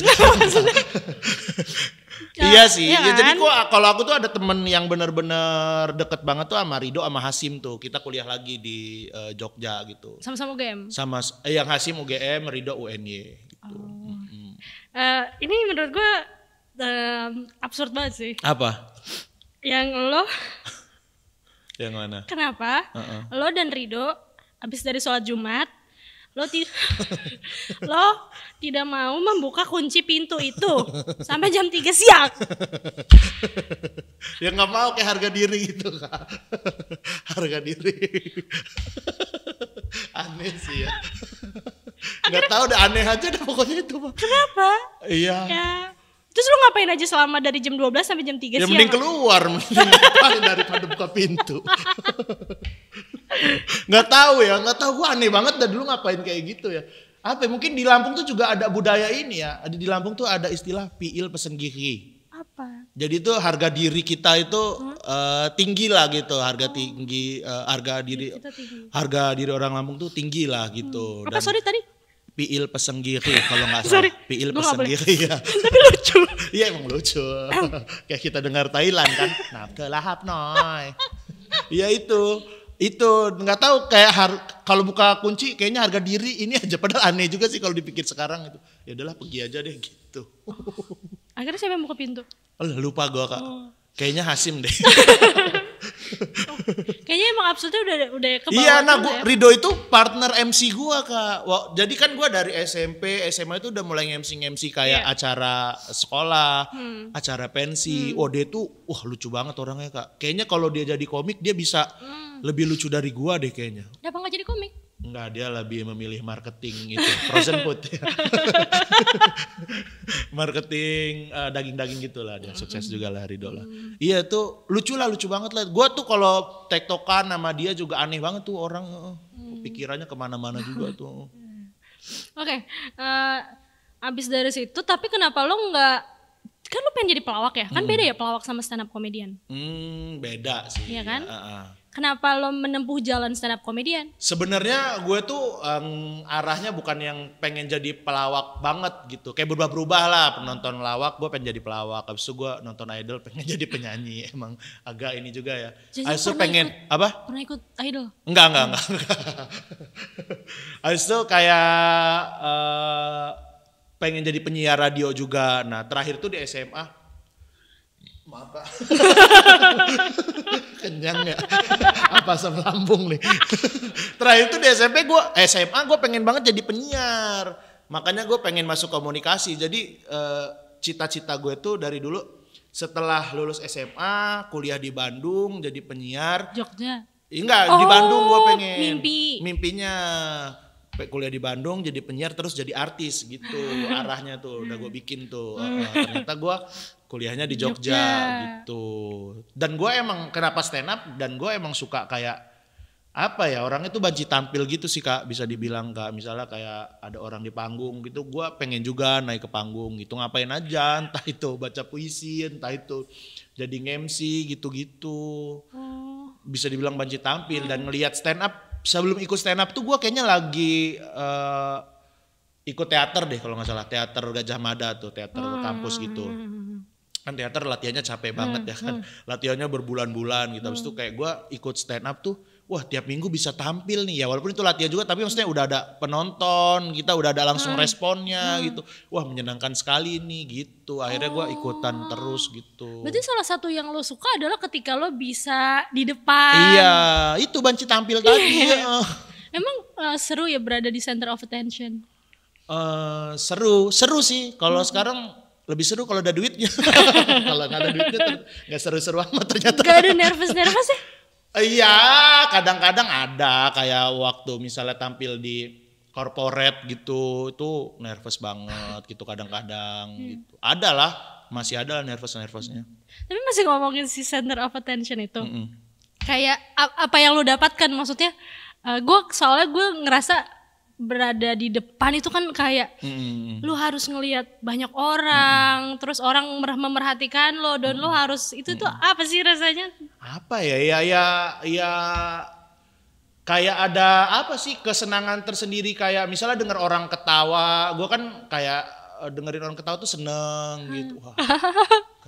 Ya, iya sih. Iya kan? ya, jadi kok kan? ah, kalau aku tuh ada temen yang bener-bener deket banget tuh sama Rido sama Hasim tuh. Kita kuliah lagi di uh, Jogja gitu. Sama-sama UGM. Sama eh, yang Hasim UGM, Rido UNY gitu. Oh. Mm -hmm. uh, ini menurut gue uh, absurd banget sih. Apa? Yang lo Yang mana? Kenapa? Uh -uh. Lo dan Rido habis dari sholat Jumat lo ti lo tidak mau membuka kunci pintu itu sampai jam 3 siang ya nggak mau kayak harga diri gitu kak harga diri aneh sih ya nggak tahu udah aneh aja udah pokoknya itu kenapa iya ya Terus lu ngapain aja selama dari jam 12 sampai jam 3 ya, siang? Ya mending keluar, mending ngapain daripada buka pintu. nggak tahu ya, nggak tahu gua aneh banget dan dulu ngapain kayak gitu ya. Apa ya? mungkin di Lampung tuh juga ada budaya ini ya. Ada di Lampung tuh ada istilah piil pesen gigi. Apa? Jadi itu harga diri kita itu hmm? uh, tinggi lah gitu, harga oh. tinggi uh, harga diri harga diri orang Lampung tuh tinggi lah gitu. Hmm. Apa dan, sorry tadi? Piil Pesenggiri kalau nggak salah. Sorry, Piil Pesenggiri ya. Tapi lucu. Iya emang lucu. Kayak kita dengar Thailand kan. nah lahap noy. Iya itu. Itu nggak tahu kayak har kalau buka kunci kayaknya harga diri ini aja padahal aneh juga sih kalau dipikir sekarang itu. Ya adalah pergi aja deh gitu. Akhirnya siapa yang buka pintu? Oh, lupa gua Kak. Oh. Kayaknya Hasim deh kayaknya emang absurdnya udah udah kebawa iya nah gua, ya. Rido itu partner MC gua kak wow, jadi kan gua dari SMP SMA itu udah mulai MC MC kayak yeah. acara sekolah hmm. acara pensi hmm. wow dia tuh wah lucu banget orangnya kak kayaknya kalau dia jadi komik dia bisa hmm. lebih lucu dari gua deh kayaknya kenapa nggak jadi komik Enggak, dia lebih memilih marketing itu, frozen food. marketing uh, daging-daging uh, gitulah dia sukses juga lah Ridho lah. Hmm. Iya tuh lucu lah, lucu banget lah. Gue tuh kalau tektokan sama dia juga aneh banget tuh orang mm. pikirannya kemana-mana juga tuh. Oke, okay. uh, eh, abis dari situ tapi kenapa lo nggak kan lo pengen jadi pelawak ya kan mm. beda ya pelawak sama stand up komedian hmm beda sih iya kan uh uh Kenapa lo menempuh jalan stand up komedian? Sebenarnya gue tuh um, arahnya bukan yang pengen jadi pelawak banget gitu. Kayak berubah-berubah lah penonton lawak gue pengen jadi pelawak. Habis itu gue nonton idol pengen jadi penyanyi. Emang agak ini juga ya. Jadi itu pengen ikut, apa? Pernah ikut idol? Enggak, enggak, enggak. enggak. itu kayak uh, pengen jadi penyiar radio juga. Nah terakhir tuh di SMA Maaf pak. Kenyang ya. Apa sama lambung nih. Terakhir itu di SMP gue, eh, SMA gue pengen banget jadi penyiar. Makanya gue pengen masuk komunikasi. Jadi eh, cita-cita gue tuh dari dulu setelah lulus SMA, kuliah di Bandung, jadi penyiar. Jogja. Enggak, oh, di Bandung gue oh, pengen. Mimpi. Mimpinya kuliah di Bandung jadi penyiar terus jadi artis gitu arahnya tuh udah gue bikin tuh uh, ternyata gue kuliahnya di Jogja, Jogja. gitu. Dan gue emang kenapa stand up dan gue emang suka kayak apa ya orang itu banci tampil gitu sih kak bisa dibilang kak misalnya kayak ada orang di panggung gitu gue pengen juga naik ke panggung gitu ngapain aja entah itu baca puisi entah itu jadi MC gitu-gitu oh. bisa dibilang banci tampil dan hmm. ngelihat stand up sebelum ikut stand up tuh gue kayaknya lagi uh, ikut teater deh kalau nggak salah teater Gajah Mada tuh teater hmm, kampus gitu hmm, kan teater latihannya capek hmm, banget ya kan. Hmm. Latihannya berbulan-bulan gitu. Hmm. Habis itu hmm. kayak gue ikut stand up tuh, wah tiap minggu bisa tampil nih ya. Walaupun itu latihan juga tapi maksudnya udah ada penonton, kita udah ada langsung hmm. responnya hmm. gitu. Wah menyenangkan sekali nih gitu. Akhirnya gue ikutan oh. terus gitu. Berarti salah satu yang lo suka adalah ketika lo bisa di depan. Iya, itu banci tampil iya. tadi. Ya. Emang uh, seru ya berada di center of attention? Uh, seru, seru sih. Kalau hmm. sekarang lebih seru kalau ada duitnya. kalau nggak ada duitnya nggak seru-seru amat ternyata. Gak ada nervous-nervous ya? Iya, kadang-kadang ada kayak waktu misalnya tampil di corporate gitu, itu nervous banget gitu kadang-kadang hmm. gitu. Ada lah, masih ada lah nervous-nervousnya. Tapi masih ngomongin si center of attention itu. Mm -mm. Kayak apa yang lo dapatkan maksudnya? Uh, eh, gue soalnya gue ngerasa berada di depan itu kan kayak hmm. lu harus ngelihat banyak orang, hmm. terus orang memerhatikan lo dan hmm. lo harus itu hmm. tuh apa sih rasanya? Apa ya? Ya ya ya kayak ada apa sih kesenangan tersendiri kayak misalnya dengar orang ketawa, gue kan kayak eh, dengerin orang ketawa tuh seneng hmm. gitu. Wah,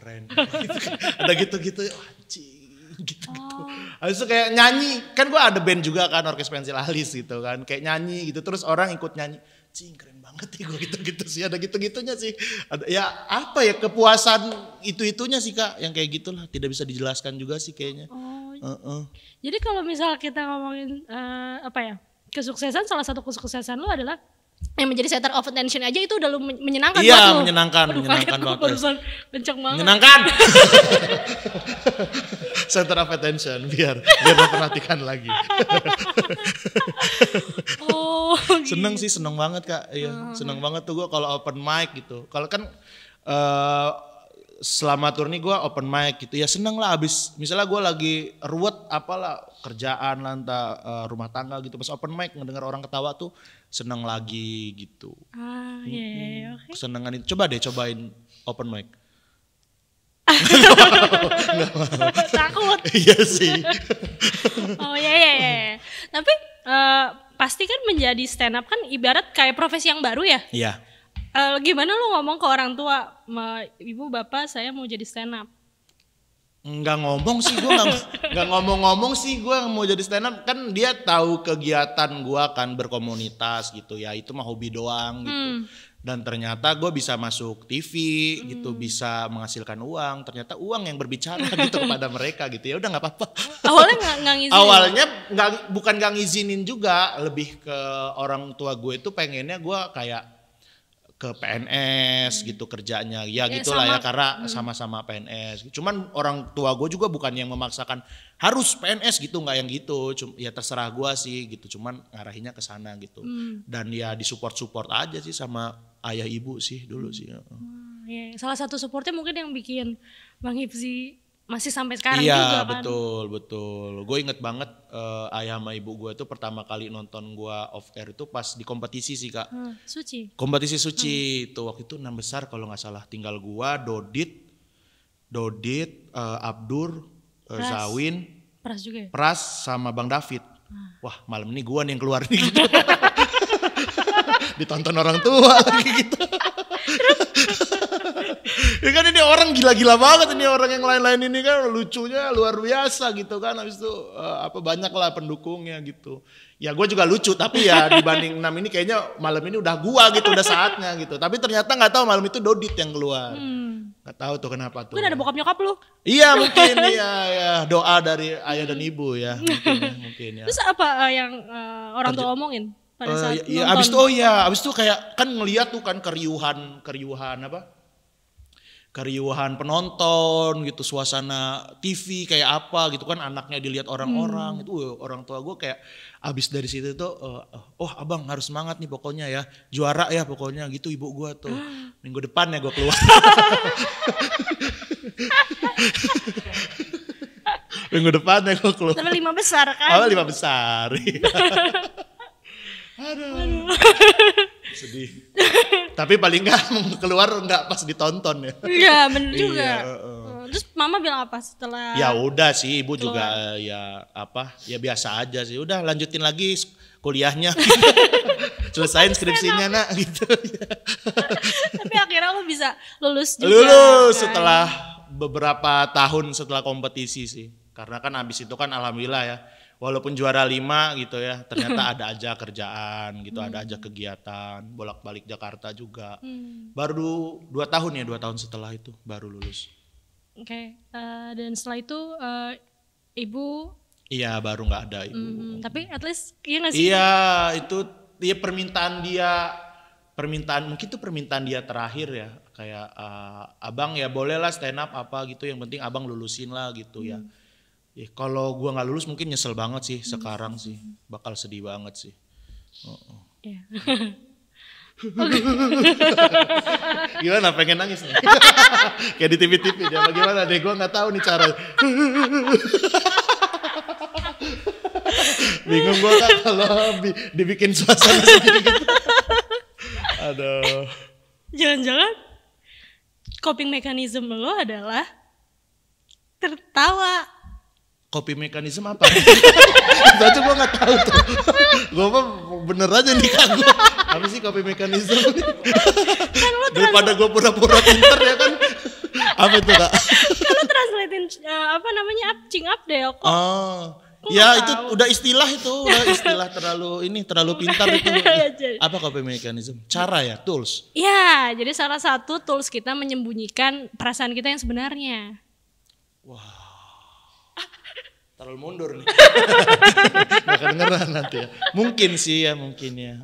keren. gitu. Kan. ada gitu-gitu anjing gitu-gitu. Oh. Habis itu kayak nyanyi, kan gue ada band juga kan orkes pensil alis gitu kan, kayak nyanyi gitu terus orang ikut nyanyi, cing keren banget ya gue gitu-gitu sih, ada gitu-gitunya sih, ada ya apa ya kepuasan itu-itunya sih kak, yang kayak gitulah tidak bisa dijelaskan juga sih kayaknya. Oh. Uh -uh. Jadi kalau misal kita ngomongin uh, apa ya kesuksesan, salah satu kesuksesan lo adalah yang menjadi center of attention aja itu udah lu menyenangkan iya, buat lu. Iya, menyenangkan, Aduh, menyenangkan banget. banget. Menyenangkan. center of attention biar biar diperhatikan lagi. oh. Seneng gitu. sih, seneng banget Kak. Iya, uh. seneng banget tuh gua kalau open mic gitu. Kalau kan uh, selama turni gue open mic gitu ya seneng lah abis misalnya gue lagi ruwet apalah kerjaan lantah uh, eh, rumah tangga gitu pas open mic ngedengar orang ketawa tuh seneng lagi gitu ah iya hmm, iya, iya, yeah, okay. kesenangan itu coba deh cobain open mic takut iya sih oh ya ya ya tapi uh, pasti kan menjadi stand up kan ibarat kayak profesi yang baru ya iya yeah uh, gimana lu ngomong ke orang tua ibu bapak saya mau jadi stand up nggak ngomong sih gue nggak ngomong-ngomong sih gue mau jadi stand up kan dia tahu kegiatan gue kan berkomunitas gitu ya itu mah hobi doang gitu hmm. dan ternyata gue bisa masuk TV gitu, hmm. gitu bisa menghasilkan uang ternyata uang yang berbicara gitu kepada mereka gitu ya udah nggak apa-apa awalnya nggak ngizinin awalnya nggak bukan nggak ngizinin juga lebih ke orang tua gue itu pengennya gue kayak ke PNS hmm. gitu kerjanya ya, ya gitulah ya karena hmm. sama-sama PNS cuman orang tua gue juga bukan yang memaksakan harus PNS gitu nggak yang gitu Cuma, ya terserah gue sih gitu cuman ngarahinya ke sana gitu hmm. dan ya disupport support aja sih sama ayah ibu sih dulu hmm. sih hmm, ya. salah satu supportnya mungkin yang bikin Bang Ipsi masih sampai sekarang iya, juga kan. betul, betul. Gue inget banget uh, ayah sama ibu gue itu pertama kali nonton gue off air itu pas di kompetisi sih kak. Hmm, suci. Kompetisi suci hmm. tuh waktu itu enam besar kalau nggak salah. Tinggal gue, Dodit, Dodit, uh, Abdur, uh, Zawin, Pras juga. Ya? Pras sama Bang David. Hmm. Wah malam ini gue nih yang keluar nih. Gitu. ditonton orang tua lagi gitu ya kan ini orang gila-gila banget ini orang yang lain-lain ini kan lucunya luar biasa gitu kan habis itu eh, apa banyak lah pendukungnya gitu ya gue juga lucu tapi ya dibanding enam ini kayaknya malam ini udah gua gitu udah saatnya gitu tapi ternyata nggak tahu malam itu Dodit yang keluar hmm. nggak hmm. Gak tahu tuh kenapa tuh mungkin ada bokap nyokap lu iya mungkin iya ya doa dari ayah dan ibu ya mungkin, ya, mungkin ya terus apa uh, yang uh, orang Terj tua omongin pada eh, ya, ya abis itu oh ya abis itu kayak kan ngeliat tuh kan keriuhan keriuhan apa keriuhan penonton gitu suasana TV kayak apa gitu kan anaknya dilihat orang-orang hmm. itu orang tua gue kayak abis dari situ tuh uh, oh abang harus semangat nih pokoknya ya juara ya pokoknya gitu ibu gue tuh minggu depan ya gue keluar minggu depan ya gue keluar tapi lima besar kan oh lima besar iya. Aduh. Aduh. Sedih. Tapi paling enggak keluar enggak pas ditonton ya. Iya, benar iya, juga. Iya, uh, uh. Terus mama bilang apa setelah Ya udah sih, Ibu keluar. juga eh, ya apa? Ya biasa aja sih. Udah lanjutin lagi kuliahnya. Selesain skripsinya, Nak, gitu. Tapi akhirnya aku bisa lulus juga. Lulus kan? setelah beberapa tahun setelah kompetisi sih. Karena kan abis itu kan alhamdulillah ya walaupun juara lima gitu ya ternyata ada aja kerjaan gitu hmm. ada mm. aja kegiatan bolak-balik Jakarta juga hmm. baru dua tahun ya dua tahun setelah itu baru lulus oke okay. uh, eh, dan setelah itu uh, ibu iya baru nggak ada ibu hmm, tapi at least iya gak sih iya itu dia permintaan dia permintaan mungkin itu permintaan dia terakhir ya kayak uh, abang ya bolehlah stand up apa gitu yang penting abang lulusin lah gitu hmm. ya mm. Ya, kalau gua nggak lulus mungkin nyesel banget sih sekarang sih, bakal sedih banget sih. Oh, oh. Yeah. gimana pengen nangis nih kayak di tv-tv bagaimana deh gua nggak tahu nih cara bingung gua kan kalau dibikin suasana seperti gitu aduh jangan-jangan coping mechanism lo adalah tertawa kopi mekanisme apa? itu aja gue nggak tahu tuh. gue bener aja nih kan Apa sih kopi mekanisme? kan Daripada gue pura-pura pinter ya kan. apa itu kak? Kalau translatein uh, apa namanya Cing up deh kok. Oh. ya itu tahu. udah istilah itu, udah istilah terlalu ini terlalu pintar itu. Ya, apa kopi mekanisme? Cara ya, tools. Ya, jadi salah satu tools kita menyembunyikan perasaan kita yang sebenarnya. Wah, terlalu mundur nih. Gak kedengeran nanti ya. Mungkin sih ya, mungkin ya.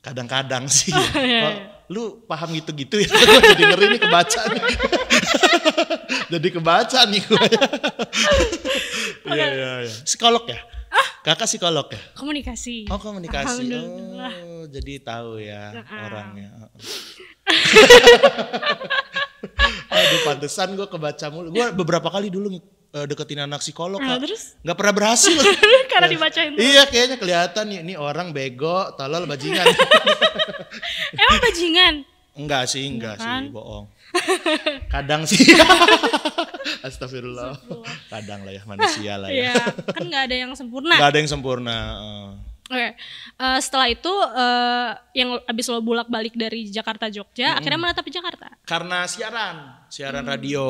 Kadang-kadang sih ya. Oh, lu paham gitu-gitu ya, gue jadi ngeri nih kebaca nih. jadi kebaca nih gue ya. Iya, iya, iya. Psikolog ya? Ah. Kakak psikolog ya? Komunikasi. Oh komunikasi. Oh jadi tahu ya nah, orangnya. Aduh pantesan gue kebaca mulu. Gue beberapa kali dulu uh, deketin anak psikolog nah, terus nggak pernah berhasil karena iya. dibacain terus. iya kayaknya kelihatan nih ini orang bego tolol bajingan emang bajingan enggak sih enggak Bukan. sih bohong kadang sih astagfirullah. kadang lah ya manusia lah ya, iya, kan nggak ada yang sempurna Gak ada yang sempurna Oke, okay. uh, eh, setelah itu uh, yang abis lo bolak balik dari Jakarta Jogja, hmm. akhirnya menetap di Jakarta. Karena siaran, siaran hmm. radio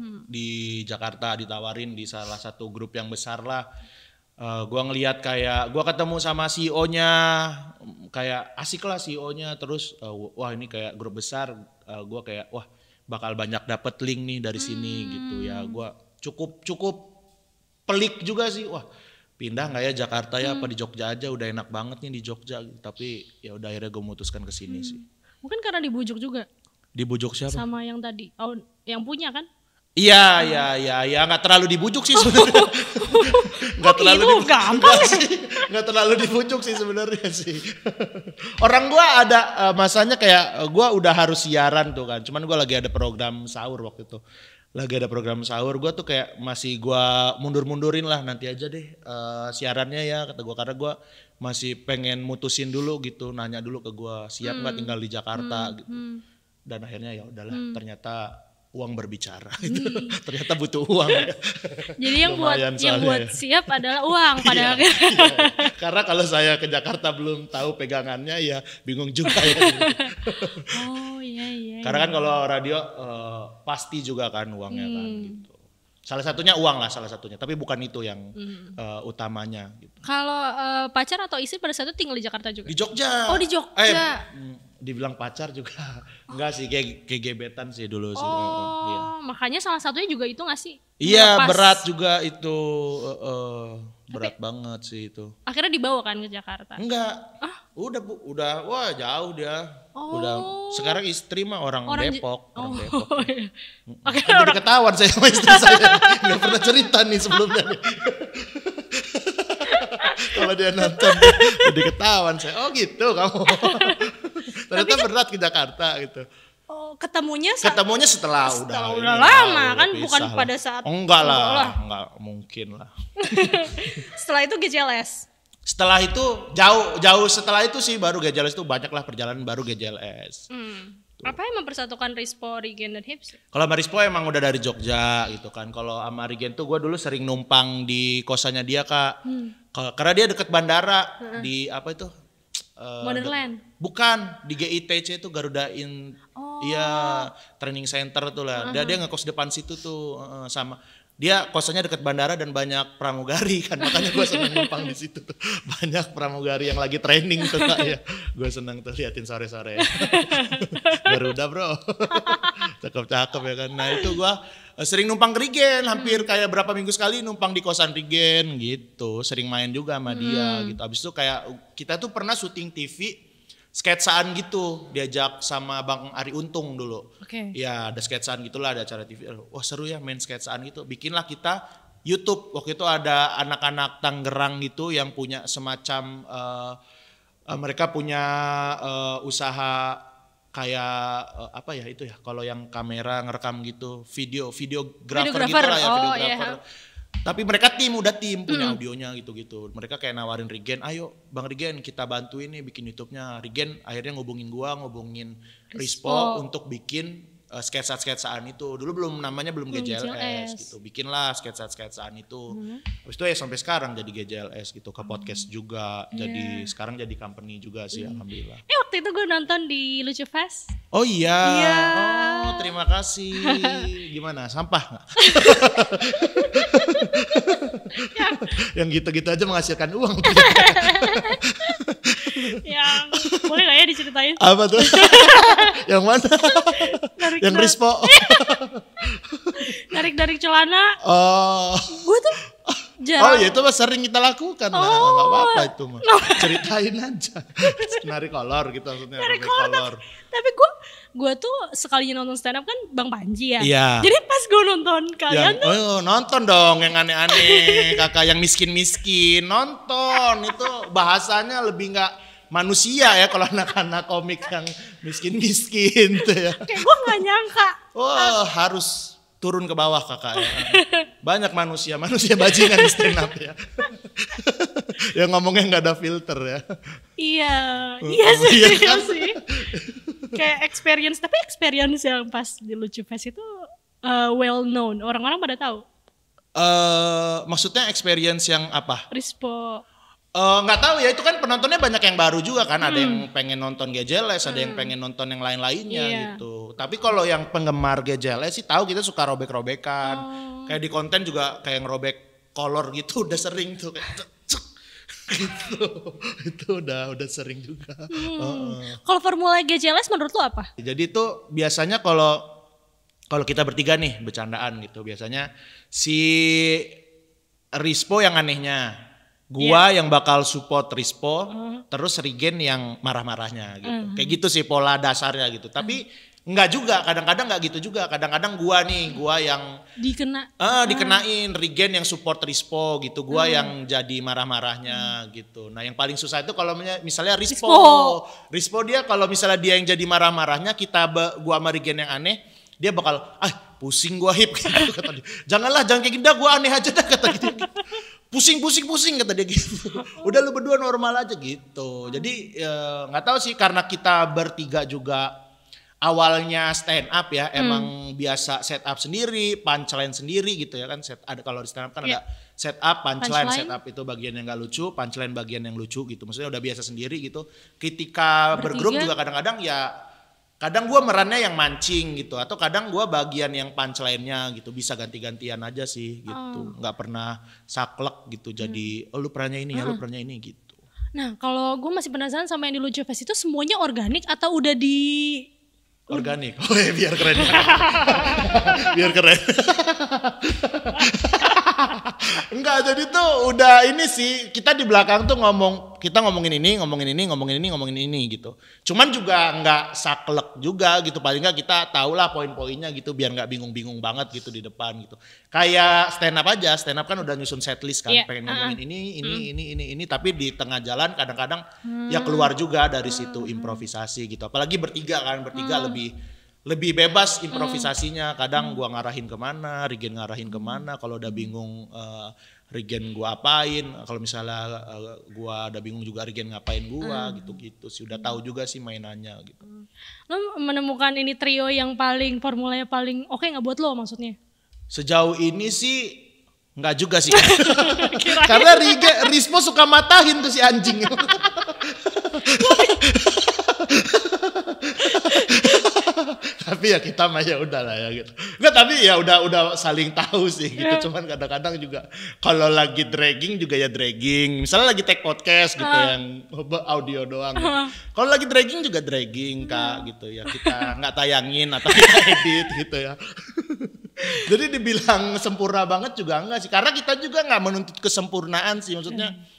hmm. di Jakarta ditawarin di salah satu grup yang besar lah. Uh, gua ngelihat kayak gua ketemu sama CEO-nya kayak asik lah CEO-nya terus uh, wah ini kayak grup besar uh, gua kayak wah bakal banyak dapet link nih dari hmm. sini gitu ya mm. gua cukup cukup pelik juga sih wah pindah nggak ya Jakarta ya hmm. apa di Jogja aja udah enak banget nih di Jogja tapi ya udah akhirnya gue memutuskan ke sini hmm. sih mungkin karena dibujuk juga dibujuk siapa sama yang tadi oh yang punya kan Iya, iya, iya, iya, nggak terlalu dibujuk sih sebenarnya. nggak terlalu gitu? dibujuk. Gampang ya? sih. Nggak terlalu dibujuk sih sebenarnya sih. Orang gue ada eh, masanya kayak eh, gue udah harus siaran tuh kan. Cuman gue lagi ada program sahur waktu itu lagi ada program sahur gue tuh kayak masih gue mundur-mundurin lah nanti aja deh uh, siarannya ya kata gue karena gue masih pengen mutusin dulu gitu nanya dulu ke gue siap nggak hmm. tinggal di Jakarta hmm. gitu hmm. dan akhirnya ya udahlah hmm. ternyata uang berbicara hmm. itu ternyata butuh uang ya. jadi yang buat yang buat siap adalah uang iya. padahal iya, iya. karena kalau saya ke Jakarta belum tahu pegangannya ya bingung juga ya oh iya iya karena kan iya. kalau radio uh, pasti juga kan uangnya kan, hmm. kan gitu Salah satunya uang lah salah satunya, tapi bukan itu yang hmm. uh, utamanya. Gitu. Kalau uh, pacar atau istri pada saat itu tinggal di Jakarta juga? Di Jogja. Oh di Jogja. Eh, dibilang pacar juga enggak sih kayak kayak gebetan sih dulu sih. Oh, iya. makanya salah satunya juga itu enggak sih? Iya, Lepas. berat juga itu uh, uh, berat Tapi, banget sih itu. Akhirnya dibawa kan ke Jakarta? Enggak. Ah? Udah Bu, udah wah jauh dia. Oh. Udah sekarang istri mah orang, orang Depok, oh. orang Depok. Oh, iya. ketahuan saya sama istri saya. Enggak pernah cerita nih sebelumnya. kalau dia nonton jadi ketahuan saya oh gitu kamu ternyata kan, berat ke Jakarta gitu oh ketemunya ketemunya setelah, setelah udah udah lama kan bukan lah. pada saat oh, enggak lah sekolah. enggak mungkin lah setelah itu GJLS setelah itu jauh jauh setelah itu sih baru GJLS itu lah perjalanan baru GJLS hmm. Tuh. Apa yang mempersatukan Rispo, Regen, dan Hips? Kalau sama Rispo emang udah dari Jogja gitu kan. Kalau sama Regen tuh gue dulu sering numpang di kosannya dia kak. Hmm. karena dia deket bandara uh di apa itu? Uh, eh, Land. Bukan di GITC itu Garuda In oh. iya training center tuh lah. Dia uh -huh. dia ngekos depan situ tuh uh, sama dia kosannya dekat bandara dan banyak pramugari kan makanya gue seneng numpang di situ tuh banyak pramugari yang lagi training tuh kak ya gue seneng tuh liatin sore sore Garuda bro cakep cakep ya kan nah itu gue eh, sering numpang ke Rigen hampir kayak berapa minggu sekali numpang di kosan Rigen gitu sering main juga sama dia hmm. gitu abis itu kayak kita tuh pernah syuting TV sketsaan gitu diajak sama Bang Ari Untung dulu. Oke. Okay. Ya ada sketsaan gitulah ada acara TV. Wah seru ya main sketsaan gitu. Bikinlah kita YouTube. Waktu itu ada anak-anak Tangerang gitu yang punya semacam uh, uh, mereka punya uh, usaha kayak uh, apa ya itu ya kalau yang kamera ngerekam gitu video video videografer. gitu lah ya oh, videografer. Yeah tapi mereka tim udah tim punya hmm. audionya gitu-gitu. Mereka kayak nawarin Regen, ayo Bang Regen kita bantuin nih bikin YouTube-nya. Regen akhirnya ngubungin gua, ngubungin Rispo, Rispo untuk bikin Eh, sketsa-sketsaan itu. Dulu belum namanya belum GJLS, GJLS. gitu. Bikinlah sketsa-sketsaan itu. Hmm. Habis itu ya sampai sekarang jadi GJLS gitu, ke mm. podcast juga. Yeah. Jadi iya. sekarang jadi company juga sih hmm. alhamdulillah. Eh waktu itu gue nonton di Lucu Fest. Oh iya. Yeah. Oh, terima kasih. Gimana? Sampah nggak? yang gitu-gitu aja menghasilkan uang. yang boleh gak ya diceritain? Apa tuh? yang mana? Narik yang Rispo. Narik-narik celana. Oh. Gue tuh Jarang. Oh ya itu mah sering kita lakukan oh. nah, nggak oh. apa-apa itu mah. Ceritain aja, nari kolor gitu maksudnya. Nari kolor. Tapi, tapi gue gue tuh sekali nonton stand up kan Bang Panji ya. Iya. Jadi pas gue nonton kalian yang, tuh. Oh, nonton dong yang aneh-aneh. kakak yang miskin-miskin. Nonton. Itu bahasanya lebih gak manusia ya kalau anak-anak komik yang miskin-miskin tuh ya. Kayak gue gak nyangka. Oh harus turun ke bawah kakak ya. Banyak manusia, manusia bajingan di stand up ya. yang ngomongnya nggak ada filter ya. Iya, oh, iya, oh, iya sih, iya kan? sih. Kayak experience, tapi experience yang pas di Lucu Fest itu uh, well known, orang-orang pada tahu. Eh, uh, maksudnya experience yang apa? Rispo eh, nggak uh, tahu ya itu kan penontonnya banyak yang baru juga kan hmm. ada yang hmm. pengen nonton GJLS hmm. ada yang hmm. pengen nonton yang lain-lainnya yeah. gitu tapi kalau yang penggemar GJLS sih tahu kita suka robek-robekan oh. kayak di konten juga kayak ngerobek kolor gitu udah sering tuh kayak gitu itu udah udah sering juga hmm. uh. kalau formula GCLS menurut lo apa jadi itu biasanya kalau kalau kita bertiga nih bercandaan gitu biasanya si Rispo yang anehnya gua yeah. yang bakal support Rispo, uh. terus Regen yang marah-marahnya gitu. Uh hmm. -huh. Kayak gitu sih pola dasarnya gitu. Tapi uh hmm. -huh. Enggak juga, kadang-kadang enggak gitu juga. Kadang-kadang gua nih, gua yang dikena eh uh, dikenain regen yang support Rispo gitu. Gua uh. yang jadi marah-marahnya uh. gitu. Nah, yang paling susah itu kalau misalnya Rispo. Rispo, dia kalau misalnya dia yang jadi marah-marahnya, kita gua sama regen yang aneh, dia bakal ah pusing gua hip gitu kata dia. Janganlah jangan kayak gini gua aneh aja dah kata gitu. Pusing pusing pusing kata dia gitu. Udah lu berdua normal aja gitu. Jadi ya, nggak eh, tahu sih karena kita bertiga juga awalnya stand up ya hmm. emang biasa set up sendiri, punchline sendiri gitu ya kan set ada kalau di stand up kan yeah. ada set up, punchline, punchline, set up itu bagian yang gak lucu, punchline bagian yang lucu gitu. Maksudnya udah biasa sendiri gitu. Ketika bergrup juga kadang-kadang ya kadang gue merannya yang mancing gitu atau kadang gue bagian yang punchline-nya gitu bisa ganti-gantian aja sih gitu oh. nggak oh. pernah saklek gitu jadi hmm. oh, lu perannya ini uh -huh. ya lu hmm. perannya ini gitu nah kalau gue masih penasaran sama yang di Lucu Fest itu semuanya organik atau udah di organik. Oh, iya, biar keren. Ya. biar keren. Enggak, jadi tuh udah ini sih kita di belakang tuh ngomong kita ngomongin ini, ngomongin ini, ngomongin ini, ngomongin ini gitu. Cuman juga nggak saklek juga gitu. Paling nggak kita tau lah poin-poinnya gitu biar nggak bingung-bingung banget gitu di depan gitu. Kayak stand up aja, stand up kan udah nyusun setlist kan, yeah. pengen ngomongin uh-huh. ini, ini, hmm. ini, ini, ini, tapi di tengah jalan kadang-kadang ya hmm. ya keluar juga dari situ hmm. improvisasi gitu. Apalagi bertiga kan, bertiga hmm. lebih lebih bebas hmm. improvisasinya hmm. kadang gua ngarahin kemana Regen ngarahin kemana kalau udah bingung uh, eh, Regen gua apain kalau misalnya uh, gua udah bingung juga Regen ngapain gua hmm. gitu gitu sih udah tahu juga sih mainannya gitu hmm. lo menemukan ini trio yang paling formulanya paling oke okay nggak buat lo maksudnya sejauh ini sih nggak juga sih karena Rige, Rismo suka matahin tuh si anjing tapi ya kita mah ya udah lah ya gitu nggak tapi ya udah udah saling tahu sih gitu yeah. cuman kadang-kadang juga kalau lagi dragging juga ya dragging misalnya lagi take podcast gitu uh. yang audio doang gitu. uh. kalau lagi dragging juga dragging kak uh. gitu ya kita nggak tayangin atau kita edit gitu ya jadi dibilang sempurna banget juga enggak sih karena kita juga nggak menuntut kesempurnaan sih maksudnya hmm.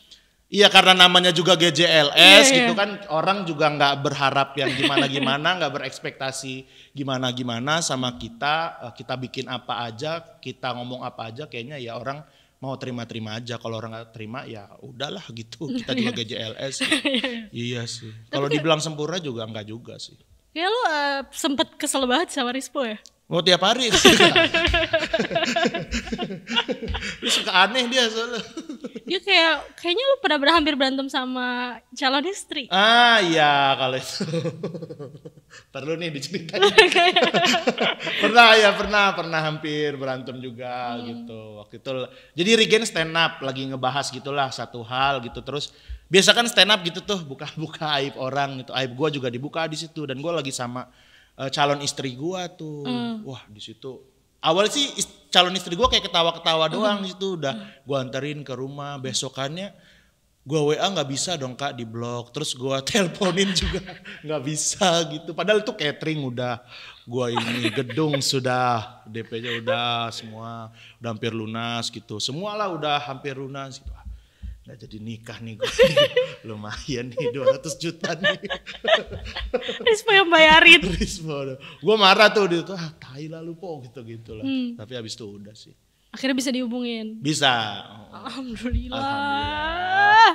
Iya karena namanya juga GJLS yeah, iya. gitu yeah. kan orang juga nggak berharap yang gimana gimana nggak berekspektasi gimana gimana sama kita eh, kita bikin apa aja kita ngomong apa aja kayaknya ya orang mau terima-terima aja kalau orang nggak terima ya udahlah gitu kita juga GJLS gitu. Iya, iya. iya sih kalau kan dibilang sempurna juga nggak juga sih ya lu uh, sempet kesel banget sama Rispo ya Mau tiap hari sih. lu suka aneh dia soalnya. Dia kayak kayaknya lu pernah hampir berantem sama calon istri. Ah iya kalau itu. Perlu nih diceritain. pernah ya pernah pernah hampir berantem juga hmm. gitu waktu itu. Jadi Regen stand up lagi ngebahas gitulah satu hal gitu terus biasa kan stand up gitu tuh buka-buka aib orang gitu aib gua juga dibuka di situ dan gua lagi sama uh, calon istri gua tuh. Mm. Wah, di situ awal sih ist calon istri gua kayak ketawa-ketawa hmm. doang mm. di situ udah hmm. gua anterin ke rumah besokannya gua WA nggak bisa dong kak di blok, terus gua teleponin juga nggak bisa gitu padahal itu catering udah gua ini gedung sudah DP-nya udah semua udah hampir lunas gitu semualah udah hampir lunas gitu Nah, jadi nikah nih gue lumayan nih 200 juta nih Risma yang bayarin Risma gue marah tuh dia tuh ah tai lah lu po gitu gitulah hmm. tapi abis itu udah sih akhirnya bisa dihubungin bisa alhamdulillah, alhamdulillah.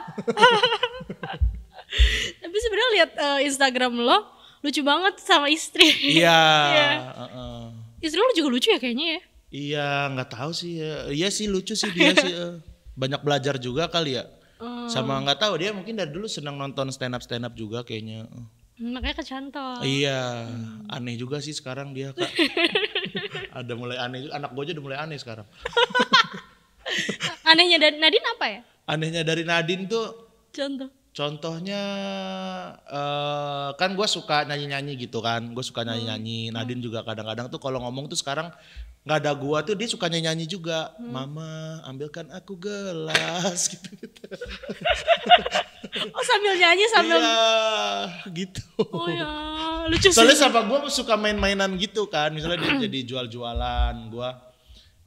tapi sebenarnya lihat uh, Instagram lo lucu banget sama istri iya yeah. uh -uh. istri lo juga lucu ya kayaknya ya iya nggak tahu sih ya. iya sih lucu sih dia sih uh banyak belajar juga kali ya. Hmm. Sama nggak tahu dia mungkin dari dulu senang nonton stand up stand up juga kayaknya. Makanya kecantol. Iya, hmm. aneh juga sih sekarang dia kak. Ada mulai aneh, anak gue aja udah mulai aneh sekarang. Anehnya dari Nadine apa ya? Anehnya dari Nadine tuh. Contoh. Contohnya uh, kan gue suka nyanyi-nyanyi gitu kan, gue suka hmm. nyanyi-nyanyi. Hmm. Nadine juga kadang-kadang tuh kalau ngomong tuh sekarang nggak ada gue tuh dia suka nyanyi nyanyi juga hmm. mama ambilkan aku gelas gitu gitu oh sambil nyanyi sambil iya gitu oh ya lucu sih soalnya sama gue suka main-mainan gitu kan misalnya dia jadi jual-jualan gue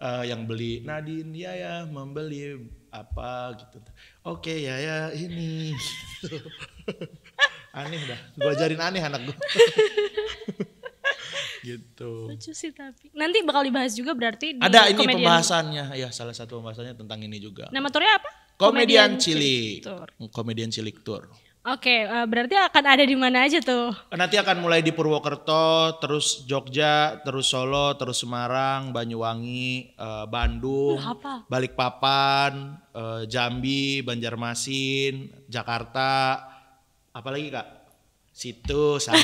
uh, yang beli Nadin ya ya membeli apa gitu. Oke okay, ya ya ini. aneh dah. Gue ajarin aneh anak gue. gitu. Lucu sih tapi. Nanti bakal dibahas juga berarti di Ada ini komedian. pembahasannya. Ya, salah satu pembahasannya tentang ini juga. Nama turnya apa? Komedian, Cilik. Cilik Komedian Cilik Tour. Oke, uh, berarti akan ada di mana aja tuh? Nanti akan mulai di Purwokerto, terus Jogja, terus Solo, terus Semarang, Banyuwangi, uh, Bandung, Balikpapan, eh, Jambi, Banjarmasin, Jakarta, apalagi kak? Situ sama.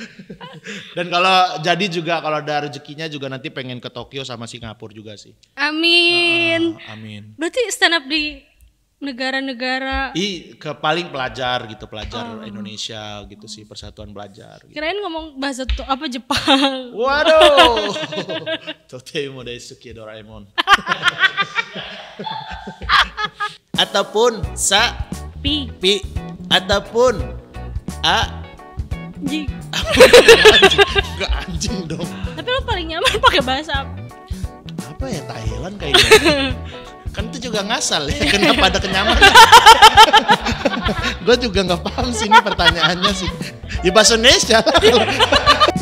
Dan kalau jadi juga kalau ada rezekinya juga nanti pengen ke Tokyo sama Singapura juga sih. Amin. Uh, amin. Berarti stand up di negara-negara i ke paling pelajar gitu pelajar oh. Indonesia gitu sih persatuan pelajar gitu. kirain ngomong bahasa tuh apa Jepang waduh totei modai suki Doraemon ataupun sa pi pi ataupun a ji gak anjing dong tapi lo paling nyaman pakai bahasa apa apa ya Thailand kayaknya kan itu juga ngasal ya kenapa ada kenyamanan gue juga nggak paham sih ini pertanyaannya sih ya bahasa Indonesia